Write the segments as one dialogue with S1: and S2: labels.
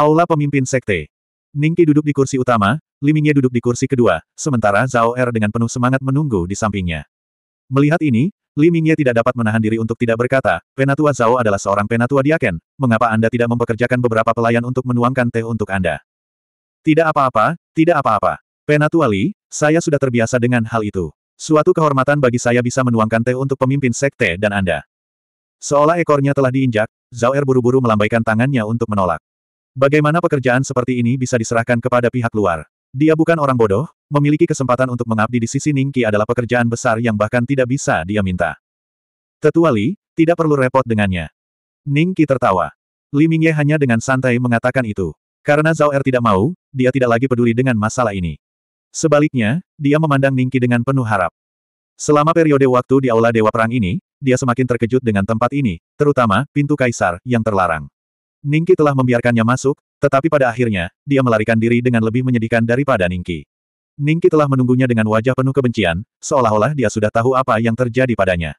S1: Aula pemimpin sekte. Ningki duduk di kursi utama, Limingye duduk di kursi kedua, sementara Zhao Er dengan penuh semangat menunggu di sampingnya. Melihat ini, Limingye tidak dapat menahan diri untuk tidak berkata, Penatua Zhao adalah seorang penatua diaken, mengapa Anda tidak mempekerjakan beberapa pelayan untuk menuangkan teh untuk Anda? Tidak apa-apa, tidak apa-apa. Penatua Li, saya sudah terbiasa dengan hal itu. Suatu kehormatan bagi saya bisa menuangkan teh untuk pemimpin sekte dan Anda. Seolah ekornya telah diinjak, Zhao Er buru-buru melambaikan tangannya untuk menolak. Bagaimana pekerjaan seperti ini bisa diserahkan kepada pihak luar? Dia bukan orang bodoh, memiliki kesempatan untuk mengabdi di sisi Ningki adalah pekerjaan besar yang bahkan tidak bisa dia minta. Tetua Li, tidak perlu repot dengannya. Ningki tertawa. Li Mingye hanya dengan santai mengatakan itu. Karena Zhao Er tidak mau, dia tidak lagi peduli dengan masalah ini. Sebaliknya, dia memandang Ningki dengan penuh harap. Selama periode waktu di Aula Dewa Perang ini, dia semakin terkejut dengan tempat ini, terutama pintu kaisar yang terlarang. Ningki telah membiarkannya masuk, tetapi pada akhirnya, dia melarikan diri dengan lebih menyedihkan daripada Ningki. Ningki telah menunggunya dengan wajah penuh kebencian, seolah-olah dia sudah tahu apa yang terjadi padanya.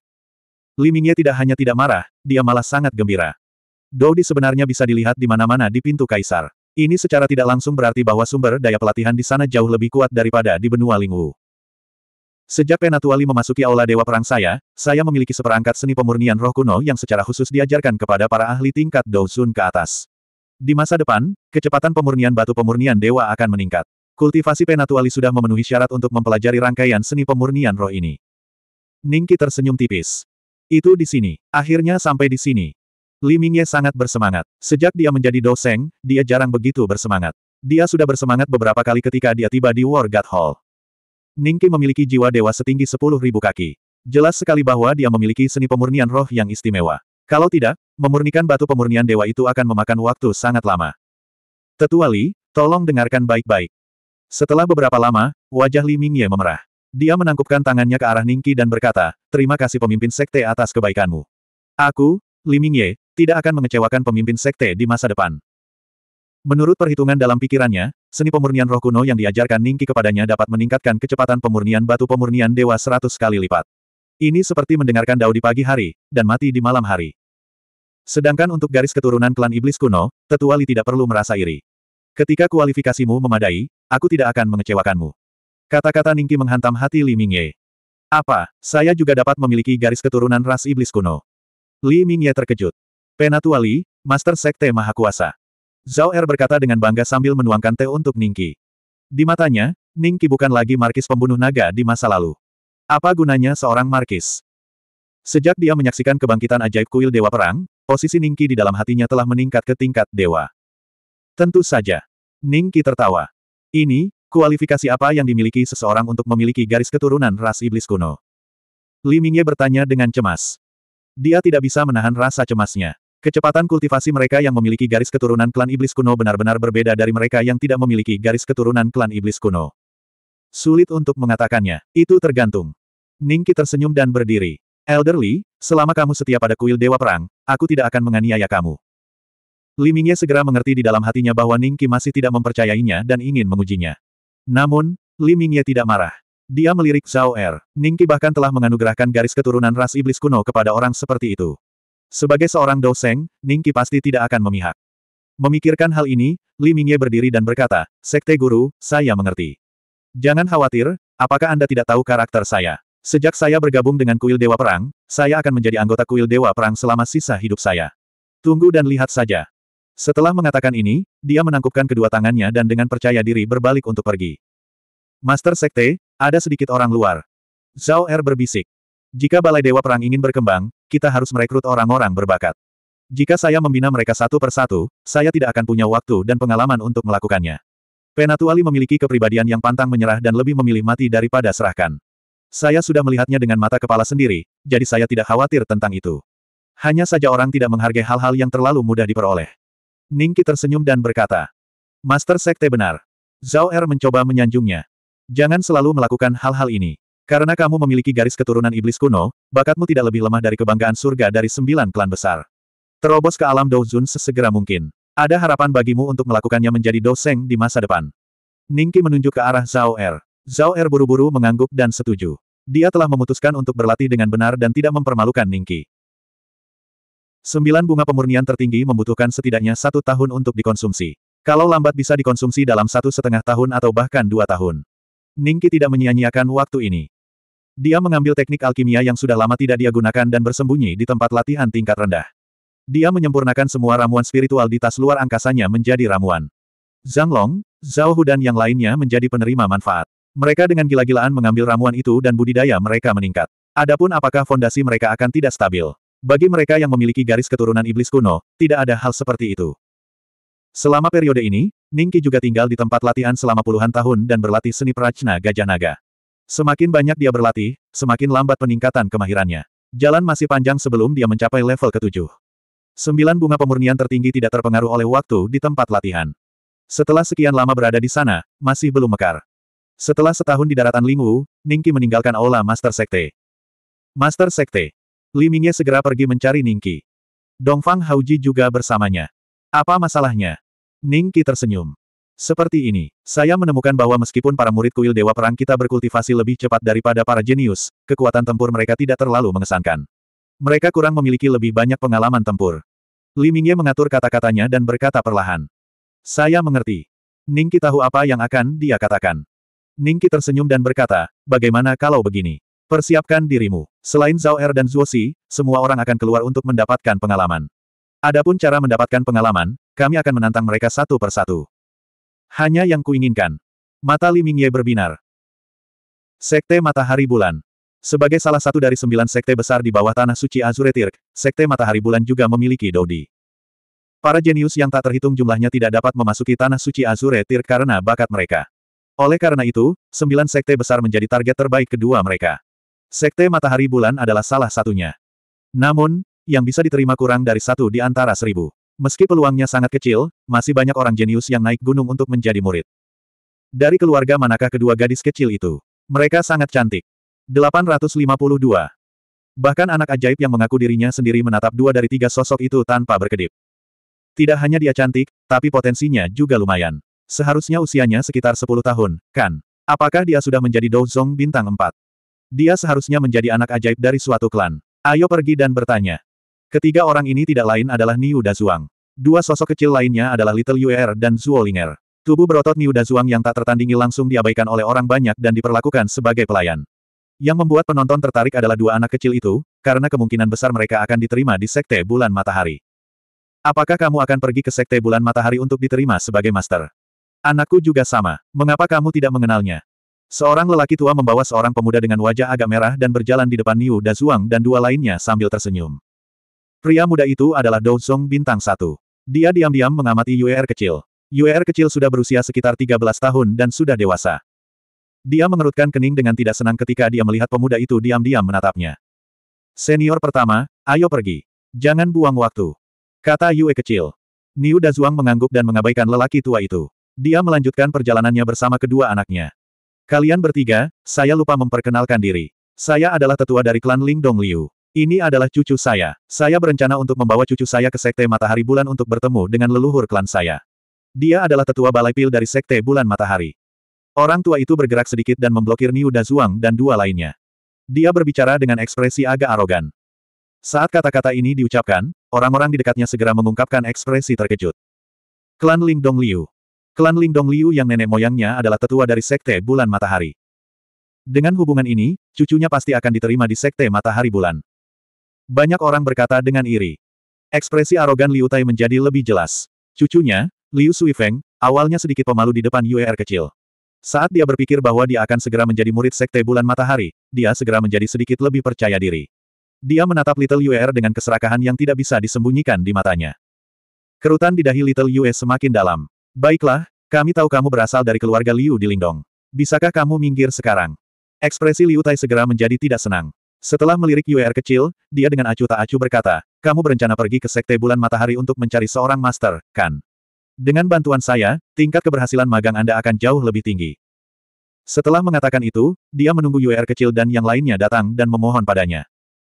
S1: Limingye tidak hanya tidak marah, dia malah sangat gembira. Dodi sebenarnya bisa dilihat di mana-mana di pintu kaisar. Ini secara tidak langsung berarti bahwa sumber daya pelatihan di sana jauh lebih kuat daripada di benua Lingwu. Sejak Penatuali memasuki aula Dewa Perang saya, saya memiliki seperangkat seni pemurnian roh kuno yang secara khusus diajarkan kepada para ahli tingkat Douzun ke atas. Di masa depan, kecepatan pemurnian batu pemurnian dewa akan meningkat. Kultivasi Penatuali sudah memenuhi syarat untuk mempelajari rangkaian seni pemurnian roh ini. Ningki tersenyum tipis. Itu di sini. Akhirnya sampai di sini. Li Mingye sangat bersemangat. Sejak dia menjadi doseng, dia jarang begitu bersemangat. Dia sudah bersemangat beberapa kali ketika dia tiba di War God Hall. Ningki memiliki jiwa dewa setinggi sepuluh ribu kaki. Jelas sekali bahwa dia memiliki seni pemurnian roh yang istimewa. Kalau tidak, memurnikan batu pemurnian dewa itu akan memakan waktu sangat lama. Tetua Li, tolong dengarkan baik-baik. Setelah beberapa lama, wajah Li Mingye memerah. Dia menangkupkan tangannya ke arah Ningki dan berkata, terima kasih pemimpin sekte atas kebaikanmu. Aku, Li Mingye, tidak akan mengecewakan pemimpin sekte di masa depan. Menurut perhitungan dalam pikirannya, seni pemurnian roh kuno yang diajarkan Ningki kepadanya dapat meningkatkan kecepatan pemurnian batu pemurnian dewa seratus kali lipat. Ini seperti mendengarkan dao di pagi hari, dan mati di malam hari. Sedangkan untuk garis keturunan klan iblis kuno, Tetuali tidak perlu merasa iri. Ketika kualifikasimu memadai, aku tidak akan mengecewakanmu. Kata-kata Ningki menghantam hati Li Mingye. Apa, saya juga dapat memiliki garis keturunan ras iblis kuno? Li Mingye terkejut. Penatuali, Master Sekte Mahakuasa. Kuasa. Zhao Er berkata dengan bangga sambil menuangkan teh untuk Ningki. Di matanya, Ningki bukan lagi markis pembunuh naga di masa lalu. Apa gunanya seorang markis? Sejak dia menyaksikan kebangkitan ajaib kuil Dewa Perang, posisi Ningki di dalam hatinya telah meningkat ke tingkat dewa. Tentu saja. Ningki tertawa. Ini, kualifikasi apa yang dimiliki seseorang untuk memiliki garis keturunan ras iblis kuno? Li Mingye bertanya dengan cemas. Dia tidak bisa menahan rasa cemasnya. Kecepatan kultivasi mereka yang memiliki garis keturunan klan iblis kuno benar-benar berbeda dari mereka yang tidak memiliki garis keturunan klan iblis kuno. Sulit untuk mengatakannya, itu tergantung. Ningki tersenyum dan berdiri. Elderly, selama kamu setia pada kuil Dewa Perang, aku tidak akan menganiaya kamu. Limingye segera mengerti di dalam hatinya bahwa Ningki masih tidak mempercayainya dan ingin mengujinya. Namun, Limingye tidak marah. Dia melirik Zhao Er. Ningki bahkan telah menganugerahkan garis keturunan ras iblis kuno kepada orang seperti itu. Sebagai seorang dosen, Qi pasti tidak akan memihak. Memikirkan hal ini, Li Mingye berdiri dan berkata, Sekte Guru, saya mengerti. Jangan khawatir, apakah Anda tidak tahu karakter saya? Sejak saya bergabung dengan kuil Dewa Perang, saya akan menjadi anggota kuil Dewa Perang selama sisa hidup saya. Tunggu dan lihat saja. Setelah mengatakan ini, dia menangkupkan kedua tangannya dan dengan percaya diri berbalik untuk pergi. Master Sekte, ada sedikit orang luar. Zhao Er berbisik. Jika Balai Dewa Perang ingin berkembang, kita harus merekrut orang-orang berbakat. Jika saya membina mereka satu persatu, saya tidak akan punya waktu dan pengalaman untuk melakukannya. Penatuali memiliki kepribadian yang pantang menyerah dan lebih memilih mati daripada serahkan. Saya sudah melihatnya dengan mata kepala sendiri, jadi saya tidak khawatir tentang itu. Hanya saja orang tidak menghargai hal-hal yang terlalu mudah diperoleh. Ningki tersenyum dan berkata, Master Sekte benar. Zhao Er mencoba menyanjungnya. Jangan selalu melakukan hal-hal ini. Karena kamu memiliki garis keturunan iblis kuno, bakatmu tidak lebih lemah dari kebanggaan surga dari sembilan klan besar. Terobos ke alam Douzun sesegera mungkin. Ada harapan bagimu untuk melakukannya menjadi doseng di masa depan. Ningki menunjuk ke arah Zhao Er. Zhao Er buru-buru mengangguk dan setuju. Dia telah memutuskan untuk berlatih dengan benar dan tidak mempermalukan Ningki. Sembilan bunga pemurnian tertinggi membutuhkan setidaknya satu tahun untuk dikonsumsi. Kalau lambat bisa dikonsumsi dalam satu setengah tahun atau bahkan dua tahun. Ningki tidak menyia-nyiakan waktu ini. Dia mengambil teknik alkimia yang sudah lama tidak dia gunakan dan bersembunyi di tempat latihan tingkat rendah. Dia menyempurnakan semua ramuan spiritual di tas luar angkasanya menjadi ramuan. Zhang Long, Zhao Hu dan yang lainnya menjadi penerima manfaat. Mereka dengan gila-gilaan mengambil ramuan itu dan budidaya mereka meningkat. Adapun apakah fondasi mereka akan tidak stabil. Bagi mereka yang memiliki garis keturunan iblis kuno, tidak ada hal seperti itu. Selama periode ini, Ningki juga tinggal di tempat latihan selama puluhan tahun dan berlatih seni prajna gajah naga. Semakin banyak dia berlatih, semakin lambat peningkatan kemahirannya. Jalan masih panjang sebelum dia mencapai level ketujuh. Sembilan bunga pemurnian tertinggi tidak terpengaruh oleh waktu di tempat latihan. Setelah sekian lama berada di sana, masih belum mekar. Setelah setahun di daratan Lingwu, Ningki meninggalkan aula Master Sekte. Master Sekte. Li Mingye segera pergi mencari Ningki. Dongfang Hauji juga bersamanya. Apa masalahnya? Ning Qi tersenyum. Seperti ini, saya menemukan bahwa meskipun para murid kuil Dewa Perang kita berkultivasi lebih cepat daripada para jenius, kekuatan tempur mereka tidak terlalu mengesankan. Mereka kurang memiliki lebih banyak pengalaman tempur. Li Mingye mengatur kata-katanya dan berkata perlahan. Saya mengerti. Ning Qi tahu apa yang akan dia katakan. Ning Qi tersenyum dan berkata, bagaimana kalau begini? Persiapkan dirimu. Selain Zhao Er dan Zhuo Si, semua orang akan keluar untuk mendapatkan pengalaman. Adapun cara mendapatkan pengalaman, kami akan menantang mereka satu persatu. Hanya yang kuinginkan. Mata Li Mingye berbinar. Sekte Matahari Bulan Sebagai salah satu dari sembilan sekte besar di bawah tanah suci Azure Sekte Matahari Bulan juga memiliki Dodi. Para jenius yang tak terhitung jumlahnya tidak dapat memasuki tanah suci Azure karena bakat mereka. Oleh karena itu, sembilan sekte besar menjadi target terbaik kedua mereka. Sekte Matahari Bulan adalah salah satunya. Namun, yang bisa diterima kurang dari satu di antara seribu. Meski peluangnya sangat kecil, masih banyak orang jenius yang naik gunung untuk menjadi murid. Dari keluarga manakah kedua gadis kecil itu? Mereka sangat cantik. 852. Bahkan anak ajaib yang mengaku dirinya sendiri menatap dua dari tiga sosok itu tanpa berkedip. Tidak hanya dia cantik, tapi potensinya juga lumayan. Seharusnya usianya sekitar 10 tahun, kan? Apakah dia sudah menjadi Douzong bintang 4? Dia seharusnya menjadi anak ajaib dari suatu klan. Ayo pergi dan bertanya. Ketiga orang ini tidak lain adalah Niu Dazuang. Dua sosok kecil lainnya adalah Little Yuer dan Zuolinger. Tubuh berotot Niu Dazuang yang tak tertandingi langsung diabaikan oleh orang banyak dan diperlakukan sebagai pelayan. Yang membuat penonton tertarik adalah dua anak kecil itu, karena kemungkinan besar mereka akan diterima di Sekte Bulan Matahari. Apakah kamu akan pergi ke Sekte Bulan Matahari untuk diterima sebagai master? Anakku juga sama. Mengapa kamu tidak mengenalnya? Seorang lelaki tua membawa seorang pemuda dengan wajah agak merah dan berjalan di depan Niu Dazuang dan dua lainnya sambil tersenyum. Pria muda itu adalah Song bintang satu. Dia diam-diam mengamati Yuer kecil. Yuer kecil sudah berusia sekitar 13 tahun dan sudah dewasa. Dia mengerutkan kening dengan tidak senang ketika dia melihat pemuda itu diam-diam menatapnya. Senior pertama, ayo pergi. Jangan buang waktu. Kata Yue kecil. Niu Dazuang mengangguk dan mengabaikan lelaki tua itu. Dia melanjutkan perjalanannya bersama kedua anaknya. Kalian bertiga, saya lupa memperkenalkan diri. Saya adalah tetua dari klan Ling Dong Liu. Ini adalah cucu saya. Saya berencana untuk membawa cucu saya ke Sekte Matahari Bulan untuk bertemu dengan leluhur klan saya. Dia adalah tetua balai pil dari Sekte Bulan Matahari. Orang tua itu bergerak sedikit dan memblokir Niu Dazuang dan dua lainnya. Dia berbicara dengan ekspresi agak arogan. Saat kata-kata ini diucapkan, orang-orang di dekatnya segera mengungkapkan ekspresi terkejut. Klan Dong Liu. Klan Dong Liu yang nenek moyangnya adalah tetua dari Sekte Bulan Matahari. Dengan hubungan ini, cucunya pasti akan diterima di Sekte Matahari Bulan. Banyak orang berkata dengan iri. Ekspresi arogan Liu Tai menjadi lebih jelas. Cucunya, Liu Sui Feng, awalnya sedikit pemalu di depan UER kecil. Saat dia berpikir bahwa dia akan segera menjadi murid Sekte Bulan Matahari, dia segera menjadi sedikit lebih percaya diri. Dia menatap Little UER dengan keserakahan yang tidak bisa disembunyikan di matanya. Kerutan di dahi Little Yue semakin dalam. Baiklah, kami tahu kamu berasal dari keluarga Liu di Lingdong. Bisakah kamu minggir sekarang? Ekspresi Liu Tai segera menjadi tidak senang. Setelah melirik UR er kecil, dia dengan acuh tak acuh berkata, kamu berencana pergi ke Sekte Bulan Matahari untuk mencari seorang master, kan? Dengan bantuan saya, tingkat keberhasilan magang Anda akan jauh lebih tinggi. Setelah mengatakan itu, dia menunggu UR er kecil dan yang lainnya datang dan memohon padanya.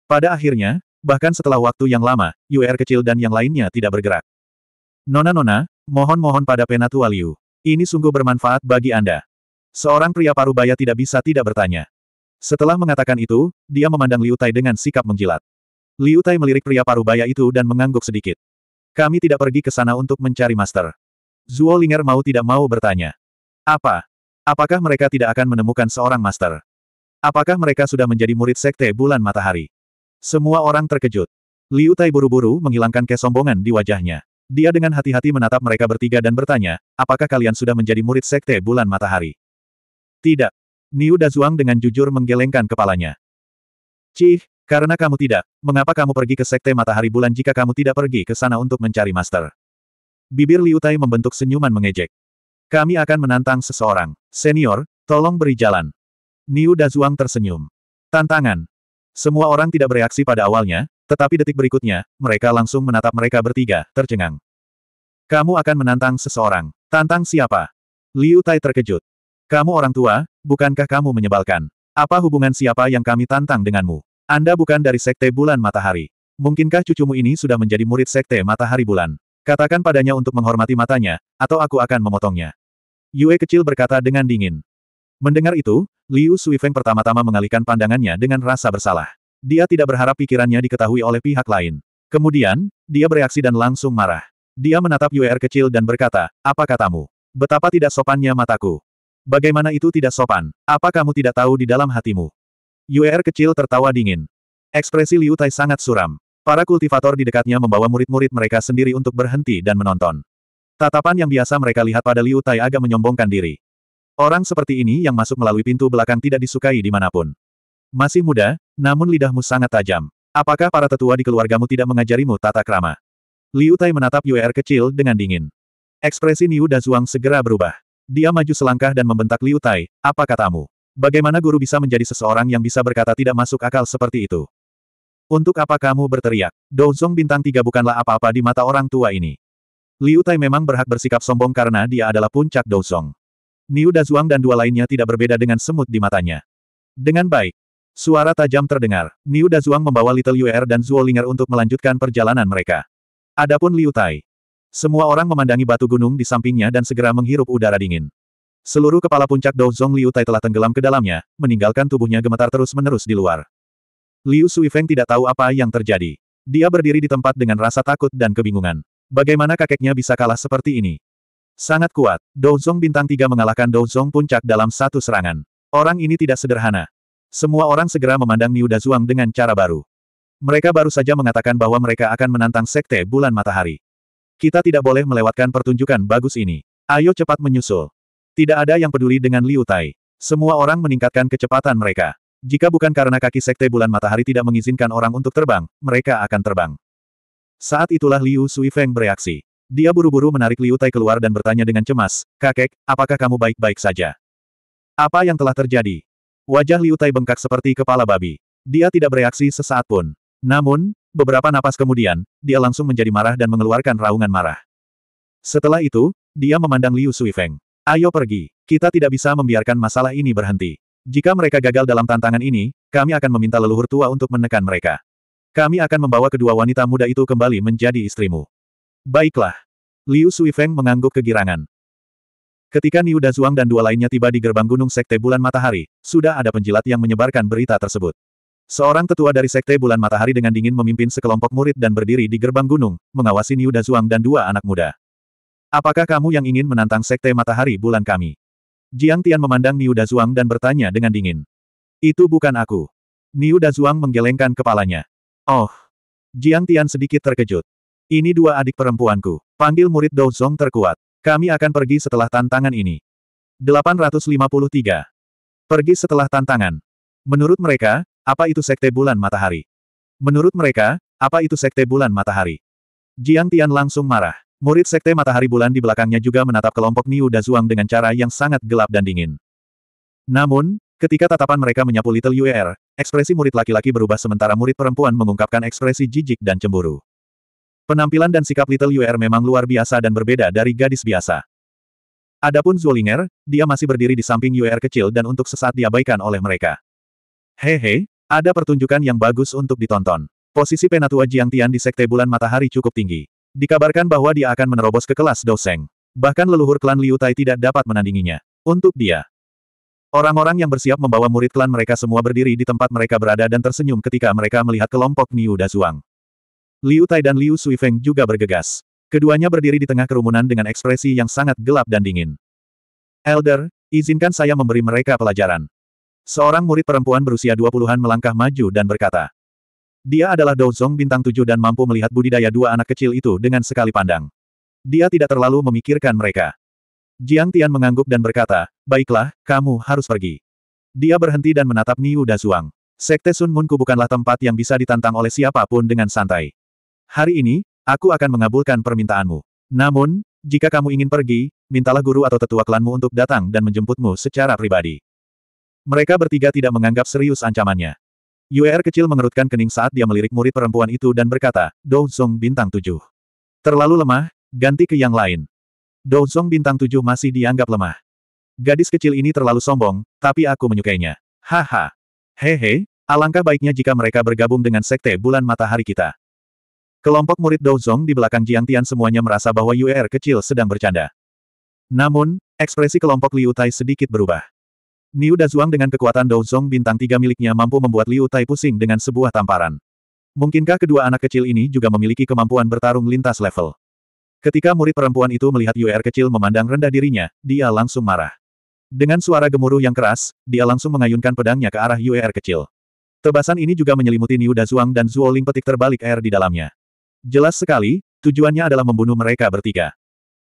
S1: Pada akhirnya, bahkan setelah waktu yang lama, UR er kecil dan yang lainnya tidak bergerak. Nona-nona, mohon-mohon pada Penatua Liu. Ini sungguh bermanfaat bagi Anda. Seorang pria parubaya tidak bisa tidak bertanya. Setelah mengatakan itu, dia memandang Liu Tai dengan sikap menjilat. Liu Tai melirik pria parubaya itu dan mengangguk sedikit. Kami tidak pergi ke sana untuk mencari master. Zuo Linger mau tidak mau bertanya. Apa? Apakah mereka tidak akan menemukan seorang master? Apakah mereka sudah menjadi murid sekte bulan matahari? Semua orang terkejut. Liu Tai buru-buru menghilangkan kesombongan di wajahnya. Dia dengan hati-hati menatap mereka bertiga dan bertanya, apakah kalian sudah menjadi murid sekte bulan matahari? Tidak. Niu Dazuang dengan jujur menggelengkan kepalanya. Cih, karena kamu tidak, mengapa kamu pergi ke Sekte Matahari Bulan jika kamu tidak pergi ke sana untuk mencari master? Bibir Liu Tai membentuk senyuman mengejek. Kami akan menantang seseorang. Senior, tolong beri jalan. Niu Dazuang tersenyum. Tantangan. Semua orang tidak bereaksi pada awalnya, tetapi detik berikutnya, mereka langsung menatap mereka bertiga, tercengang. Kamu akan menantang seseorang. Tantang siapa? Liu Tai terkejut. Kamu orang tua, bukankah kamu menyebalkan? Apa hubungan siapa yang kami tantang denganmu? Anda bukan dari Sekte Bulan Matahari. Mungkinkah cucumu ini sudah menjadi murid Sekte Matahari Bulan? Katakan padanya untuk menghormati matanya, atau aku akan memotongnya. Yue kecil berkata dengan dingin. Mendengar itu, Liu Suifeng pertama-tama mengalihkan pandangannya dengan rasa bersalah. Dia tidak berharap pikirannya diketahui oleh pihak lain. Kemudian, dia bereaksi dan langsung marah. Dia menatap Yue Er kecil dan berkata, apa katamu? Betapa tidak sopannya mataku. Bagaimana itu tidak sopan? Apa kamu tidak tahu di dalam hatimu? Yuer kecil tertawa dingin. Ekspresi Liu Tai sangat suram. Para kultivator di dekatnya membawa murid-murid mereka sendiri untuk berhenti dan menonton. Tatapan yang biasa mereka lihat pada Liu Tai agak menyombongkan diri. Orang seperti ini yang masuk melalui pintu belakang tidak disukai dimanapun. Masih muda, namun lidahmu sangat tajam. Apakah para tetua di keluargamu tidak mengajarimu tata krama? Liu Tai menatap Yuer kecil dengan dingin. Ekspresi Niu Dazuang segera berubah. Dia maju selangkah dan membentak Liu Tai, apa katamu? Bagaimana guru bisa menjadi seseorang yang bisa berkata tidak masuk akal seperti itu? Untuk apa kamu berteriak? Douzong bintang tiga bukanlah apa-apa di mata orang tua ini. Liu Tai memang berhak bersikap sombong karena dia adalah puncak Douzong. Niu Dazuang dan dua lainnya tidak berbeda dengan semut di matanya. Dengan baik. Suara tajam terdengar. Niu Dazuang membawa Little Yuer dan Zuo Linger untuk melanjutkan perjalanan mereka. Adapun Liu Tai, semua orang memandangi batu gunung di sampingnya dan segera menghirup udara dingin. Seluruh kepala puncak Dou Zong Liu Tai telah tenggelam ke dalamnya, meninggalkan tubuhnya gemetar terus-menerus di luar. Liu Suifeng tidak tahu apa yang terjadi. Dia berdiri di tempat dengan rasa takut dan kebingungan. Bagaimana kakeknya bisa kalah seperti ini? Sangat kuat, Dou Zong bintang tiga mengalahkan Dou Zong puncak dalam satu serangan. Orang ini tidak sederhana. Semua orang segera memandang Niu Dazuang dengan cara baru. Mereka baru saja mengatakan bahwa mereka akan menantang Sekte Bulan Matahari. Kita tidak boleh melewatkan pertunjukan bagus ini. Ayo cepat menyusul. Tidak ada yang peduli dengan Liu Tai. Semua orang meningkatkan kecepatan mereka. Jika bukan karena kaki sekte bulan matahari tidak mengizinkan orang untuk terbang, mereka akan terbang. Saat itulah Liu Sui Feng bereaksi. Dia buru-buru menarik Liu Tai keluar dan bertanya dengan cemas, Kakek, apakah kamu baik-baik saja? Apa yang telah terjadi? Wajah Liu Tai bengkak seperti kepala babi. Dia tidak bereaksi sesaat pun. Namun, Beberapa napas kemudian, dia langsung menjadi marah dan mengeluarkan raungan marah. Setelah itu, dia memandang Liu Suifeng. Ayo pergi, kita tidak bisa membiarkan masalah ini berhenti. Jika mereka gagal dalam tantangan ini, kami akan meminta leluhur tua untuk menekan mereka. Kami akan membawa kedua wanita muda itu kembali menjadi istrimu. Baiklah. Liu Suifeng mengangguk kegirangan. Ketika Niu Dazuang dan dua lainnya tiba di gerbang gunung Sekte Bulan Matahari, sudah ada penjilat yang menyebarkan berita tersebut. Seorang tetua dari Sekte Bulan Matahari dengan dingin memimpin sekelompok murid dan berdiri di gerbang gunung, mengawasi Niu Dazuang dan dua anak muda. Apakah kamu yang ingin menantang Sekte Matahari Bulan kami? Jiang Tian memandang Niu Dazuang dan bertanya dengan dingin. Itu bukan aku. Niu Dazuang menggelengkan kepalanya. Oh. Jiang Tian sedikit terkejut. Ini dua adik perempuanku. Panggil murid Dou Zong terkuat. Kami akan pergi setelah tantangan ini. 853. Pergi setelah tantangan. Menurut mereka, apa itu Sekte Bulan Matahari? Menurut mereka, apa itu Sekte Bulan Matahari? Jiang Tian langsung marah. Murid Sekte Matahari Bulan di belakangnya juga menatap kelompok Niu Dazuang dengan cara yang sangat gelap dan dingin. Namun, ketika tatapan mereka menyapu Little Yuer, er, ekspresi murid laki-laki berubah sementara murid perempuan mengungkapkan ekspresi jijik dan cemburu. Penampilan dan sikap Little Yuer er memang luar biasa dan berbeda dari gadis biasa. Adapun Zulinger, dia masih berdiri di samping Yuer er kecil dan untuk sesaat diabaikan oleh mereka. Hehe, ada pertunjukan yang bagus untuk ditonton. Posisi Penatua Jiang Tian di Sekte Bulan Matahari cukup tinggi. Dikabarkan bahwa dia akan menerobos ke kelas Doseng. Bahkan leluhur klan Liu Tai tidak dapat menandinginya. Untuk dia. Orang-orang yang bersiap membawa murid klan mereka semua berdiri di tempat mereka berada dan tersenyum ketika mereka melihat kelompok Niu Dazuang. Liu Tai dan Liu Sui Feng juga bergegas. Keduanya berdiri di tengah kerumunan dengan ekspresi yang sangat gelap dan dingin. Elder, izinkan saya memberi mereka pelajaran. Seorang murid perempuan berusia 20-an melangkah maju dan berkata. Dia adalah Douzong bintang tujuh dan mampu melihat budidaya dua anak kecil itu dengan sekali pandang. Dia tidak terlalu memikirkan mereka. Jiang Tian mengangguk dan berkata, Baiklah, kamu harus pergi. Dia berhenti dan menatap Niu Dazuang. Sekte Sun Munku bukanlah tempat yang bisa ditantang oleh siapapun dengan santai. Hari ini, aku akan mengabulkan permintaanmu. Namun, jika kamu ingin pergi, mintalah guru atau tetua klanmu untuk datang dan menjemputmu secara pribadi. Mereka bertiga tidak menganggap serius ancamannya. Yuer kecil mengerutkan kening saat dia melirik murid perempuan itu dan berkata, Dou Zong bintang tujuh. Terlalu lemah, ganti ke yang lain. Dou Zong bintang tujuh masih dianggap lemah. Gadis kecil ini terlalu sombong, tapi aku menyukainya. Haha. Hehe, alangkah baiknya jika mereka bergabung dengan sekte bulan matahari kita. Kelompok murid Dou Zong di belakang Jiang Tian semuanya merasa bahwa Yuer kecil sedang bercanda. Namun, ekspresi kelompok Liu Tai sedikit berubah. Niu Dazuang dengan kekuatan Douzong bintang tiga miliknya mampu membuat Liu Tai pusing dengan sebuah tamparan. Mungkinkah kedua anak kecil ini juga memiliki kemampuan bertarung lintas level? Ketika murid perempuan itu melihat UR er kecil memandang rendah dirinya, dia langsung marah. Dengan suara gemuruh yang keras, dia langsung mengayunkan pedangnya ke arah UR er kecil. Tebasan ini juga menyelimuti Niu Dazuang dan Zuo Ling petik terbalik air di dalamnya. Jelas sekali, tujuannya adalah membunuh mereka bertiga.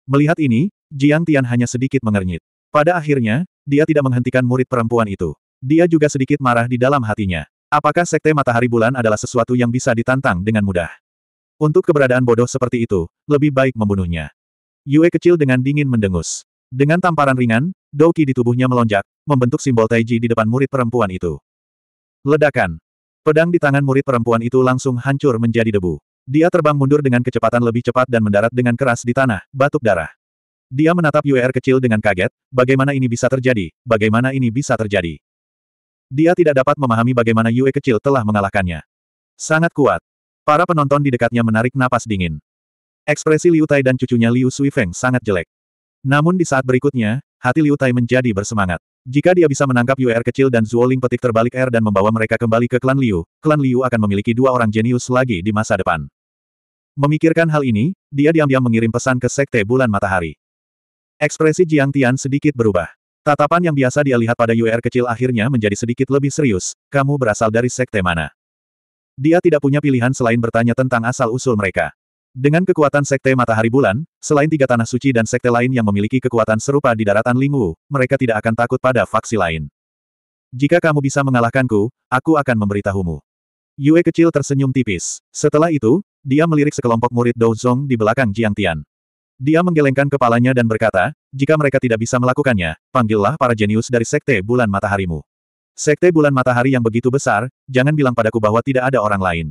S1: Melihat ini, Jiang Tian hanya sedikit mengernyit. Pada akhirnya, dia tidak menghentikan murid perempuan itu. Dia juga sedikit marah di dalam hatinya. Apakah Sekte Matahari Bulan adalah sesuatu yang bisa ditantang dengan mudah? Untuk keberadaan bodoh seperti itu, lebih baik membunuhnya. Yue kecil dengan dingin mendengus. Dengan tamparan ringan, Doki di tubuhnya melonjak, membentuk simbol Taiji di depan murid perempuan itu. Ledakan. Pedang di tangan murid perempuan itu langsung hancur menjadi debu. Dia terbang mundur dengan kecepatan lebih cepat dan mendarat dengan keras di tanah, batuk darah. Dia menatap UER kecil dengan kaget, bagaimana ini bisa terjadi, bagaimana ini bisa terjadi. Dia tidak dapat memahami bagaimana Yue kecil telah mengalahkannya. Sangat kuat. Para penonton di dekatnya menarik napas dingin. Ekspresi Liu Tai dan cucunya Liu Sui Feng sangat jelek. Namun di saat berikutnya, hati Liu Tai menjadi bersemangat. Jika dia bisa menangkap UR kecil dan Zuoling petik terbalik air dan membawa mereka kembali ke klan Liu, klan Liu akan memiliki dua orang jenius lagi di masa depan. Memikirkan hal ini, dia diam-diam mengirim pesan ke Sekte Bulan Matahari. Ekspresi Jiang Tian sedikit berubah. Tatapan yang biasa dia lihat pada UR kecil akhirnya menjadi sedikit lebih serius, kamu berasal dari sekte mana? Dia tidak punya pilihan selain bertanya tentang asal-usul mereka. Dengan kekuatan sekte matahari bulan, selain tiga tanah suci dan sekte lain yang memiliki kekuatan serupa di daratan Lingwu, mereka tidak akan takut pada faksi lain. Jika kamu bisa mengalahkanku, aku akan memberitahumu. Yue kecil tersenyum tipis. Setelah itu, dia melirik sekelompok murid Douzong di belakang Jiang Tian. Dia menggelengkan kepalanya dan berkata, jika mereka tidak bisa melakukannya, panggillah para jenius dari Sekte Bulan Mataharimu. Sekte Bulan Matahari yang begitu besar, jangan bilang padaku bahwa tidak ada orang lain.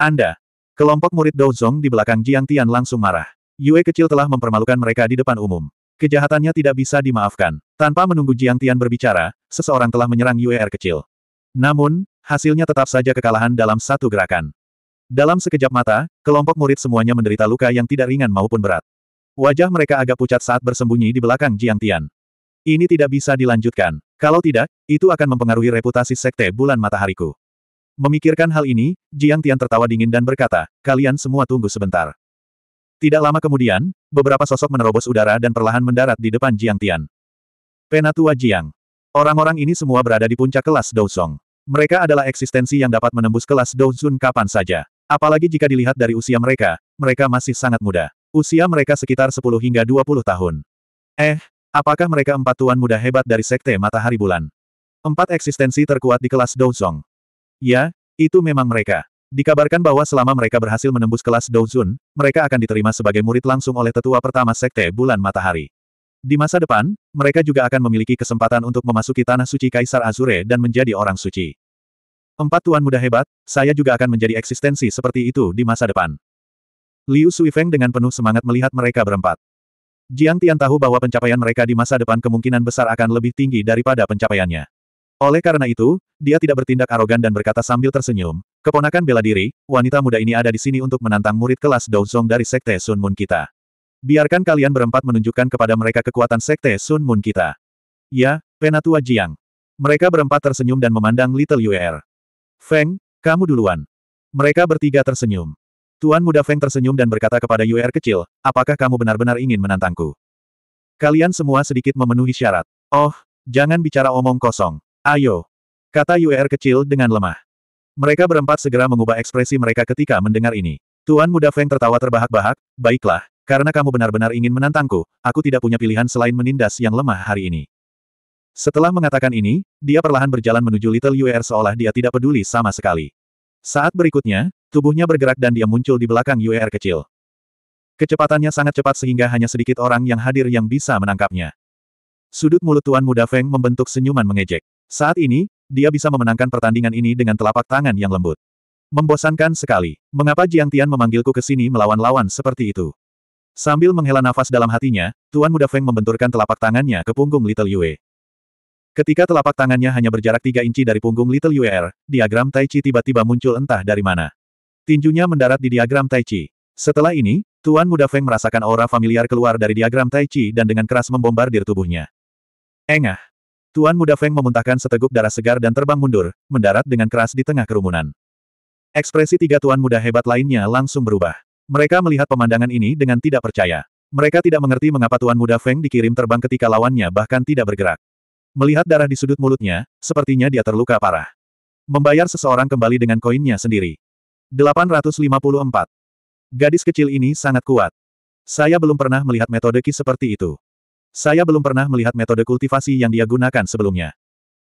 S1: Anda. Kelompok murid Douzong di belakang Jiang Tian langsung marah. Yue kecil telah mempermalukan mereka di depan umum. Kejahatannya tidak bisa dimaafkan. Tanpa menunggu Jiang Tian berbicara, seseorang telah menyerang Yue R er kecil. Namun, hasilnya tetap saja kekalahan dalam satu gerakan. Dalam sekejap mata, kelompok murid semuanya menderita luka yang tidak ringan maupun berat. Wajah mereka agak pucat saat bersembunyi di belakang Jiang Tian. Ini tidak bisa dilanjutkan. Kalau tidak, itu akan mempengaruhi reputasi Sekte Bulan Matahariku. Memikirkan hal ini, Jiang Tian tertawa dingin dan berkata, kalian semua tunggu sebentar. Tidak lama kemudian, beberapa sosok menerobos udara dan perlahan mendarat di depan Jiang Tian. Penatua Jiang. Orang-orang ini semua berada di puncak kelas Douzong. Mereka adalah eksistensi yang dapat menembus kelas Douzun kapan saja. Apalagi jika dilihat dari usia mereka, mereka masih sangat muda. Usia mereka sekitar 10 hingga 20 tahun. Eh, apakah mereka empat tuan muda hebat dari Sekte Matahari Bulan? Empat eksistensi terkuat di kelas Douzong. Ya, itu memang mereka. Dikabarkan bahwa selama mereka berhasil menembus kelas Douzun, mereka akan diterima sebagai murid langsung oleh tetua pertama Sekte Bulan Matahari. Di masa depan, mereka juga akan memiliki kesempatan untuk memasuki Tanah Suci Kaisar Azure dan menjadi orang suci. Empat tuan muda hebat, saya juga akan menjadi eksistensi seperti itu di masa depan. Liu Suifeng dengan penuh semangat melihat mereka berempat. Jiang Tian tahu bahwa pencapaian mereka di masa depan kemungkinan besar akan lebih tinggi daripada pencapaiannya. Oleh karena itu, dia tidak bertindak arogan dan berkata sambil tersenyum, Keponakan bela diri, wanita muda ini ada di sini untuk menantang murid kelas Douzong dari Sekte Sun Moon kita. Biarkan kalian berempat menunjukkan kepada mereka kekuatan Sekte Sun Moon kita. Ya, Penatua Jiang. Mereka berempat tersenyum dan memandang Little Yuer. Feng, kamu duluan. Mereka bertiga tersenyum. Tuan Muda Feng tersenyum dan berkata kepada Yu'er kecil, apakah kamu benar-benar ingin menantangku? Kalian semua sedikit memenuhi syarat. Oh, jangan bicara omong kosong. Ayo. Kata Yu'er kecil dengan lemah. Mereka berempat segera mengubah ekspresi mereka ketika mendengar ini. Tuan Muda Feng tertawa terbahak-bahak, baiklah, karena kamu benar-benar ingin menantangku, aku tidak punya pilihan selain menindas yang lemah hari ini. Setelah mengatakan ini, dia perlahan berjalan menuju Little Yu'er seolah dia tidak peduli sama sekali. Saat berikutnya, Tubuhnya bergerak dan dia muncul di belakang UER kecil. Kecepatannya sangat cepat sehingga hanya sedikit orang yang hadir yang bisa menangkapnya. Sudut mulut Tuan Muda Feng membentuk senyuman mengejek. Saat ini, dia bisa memenangkan pertandingan ini dengan telapak tangan yang lembut. Membosankan sekali. Mengapa Jiang Tian memanggilku ke sini melawan-lawan seperti itu? Sambil menghela nafas dalam hatinya, Tuan Muda Feng membenturkan telapak tangannya ke punggung Little Yue. Ketika telapak tangannya hanya berjarak tiga inci dari punggung Little Yue diagram Tai Chi tiba-tiba muncul entah dari mana. Tinjunya mendarat di diagram Tai Chi. Setelah ini, Tuan Muda Feng merasakan aura familiar keluar dari diagram Tai Chi dan dengan keras membombardir tubuhnya. Engah! Tuan Muda Feng memuntahkan seteguk darah segar dan terbang mundur, mendarat dengan keras di tengah kerumunan. Ekspresi tiga Tuan Muda hebat lainnya langsung berubah. Mereka melihat pemandangan ini dengan tidak percaya. Mereka tidak mengerti mengapa Tuan Muda Feng dikirim terbang ketika lawannya bahkan tidak bergerak. Melihat darah di sudut mulutnya, sepertinya dia terluka parah. Membayar seseorang kembali dengan koinnya sendiri. 854. Gadis kecil ini sangat kuat. Saya belum pernah melihat metode Ki seperti itu. Saya belum pernah melihat metode kultivasi yang dia gunakan sebelumnya.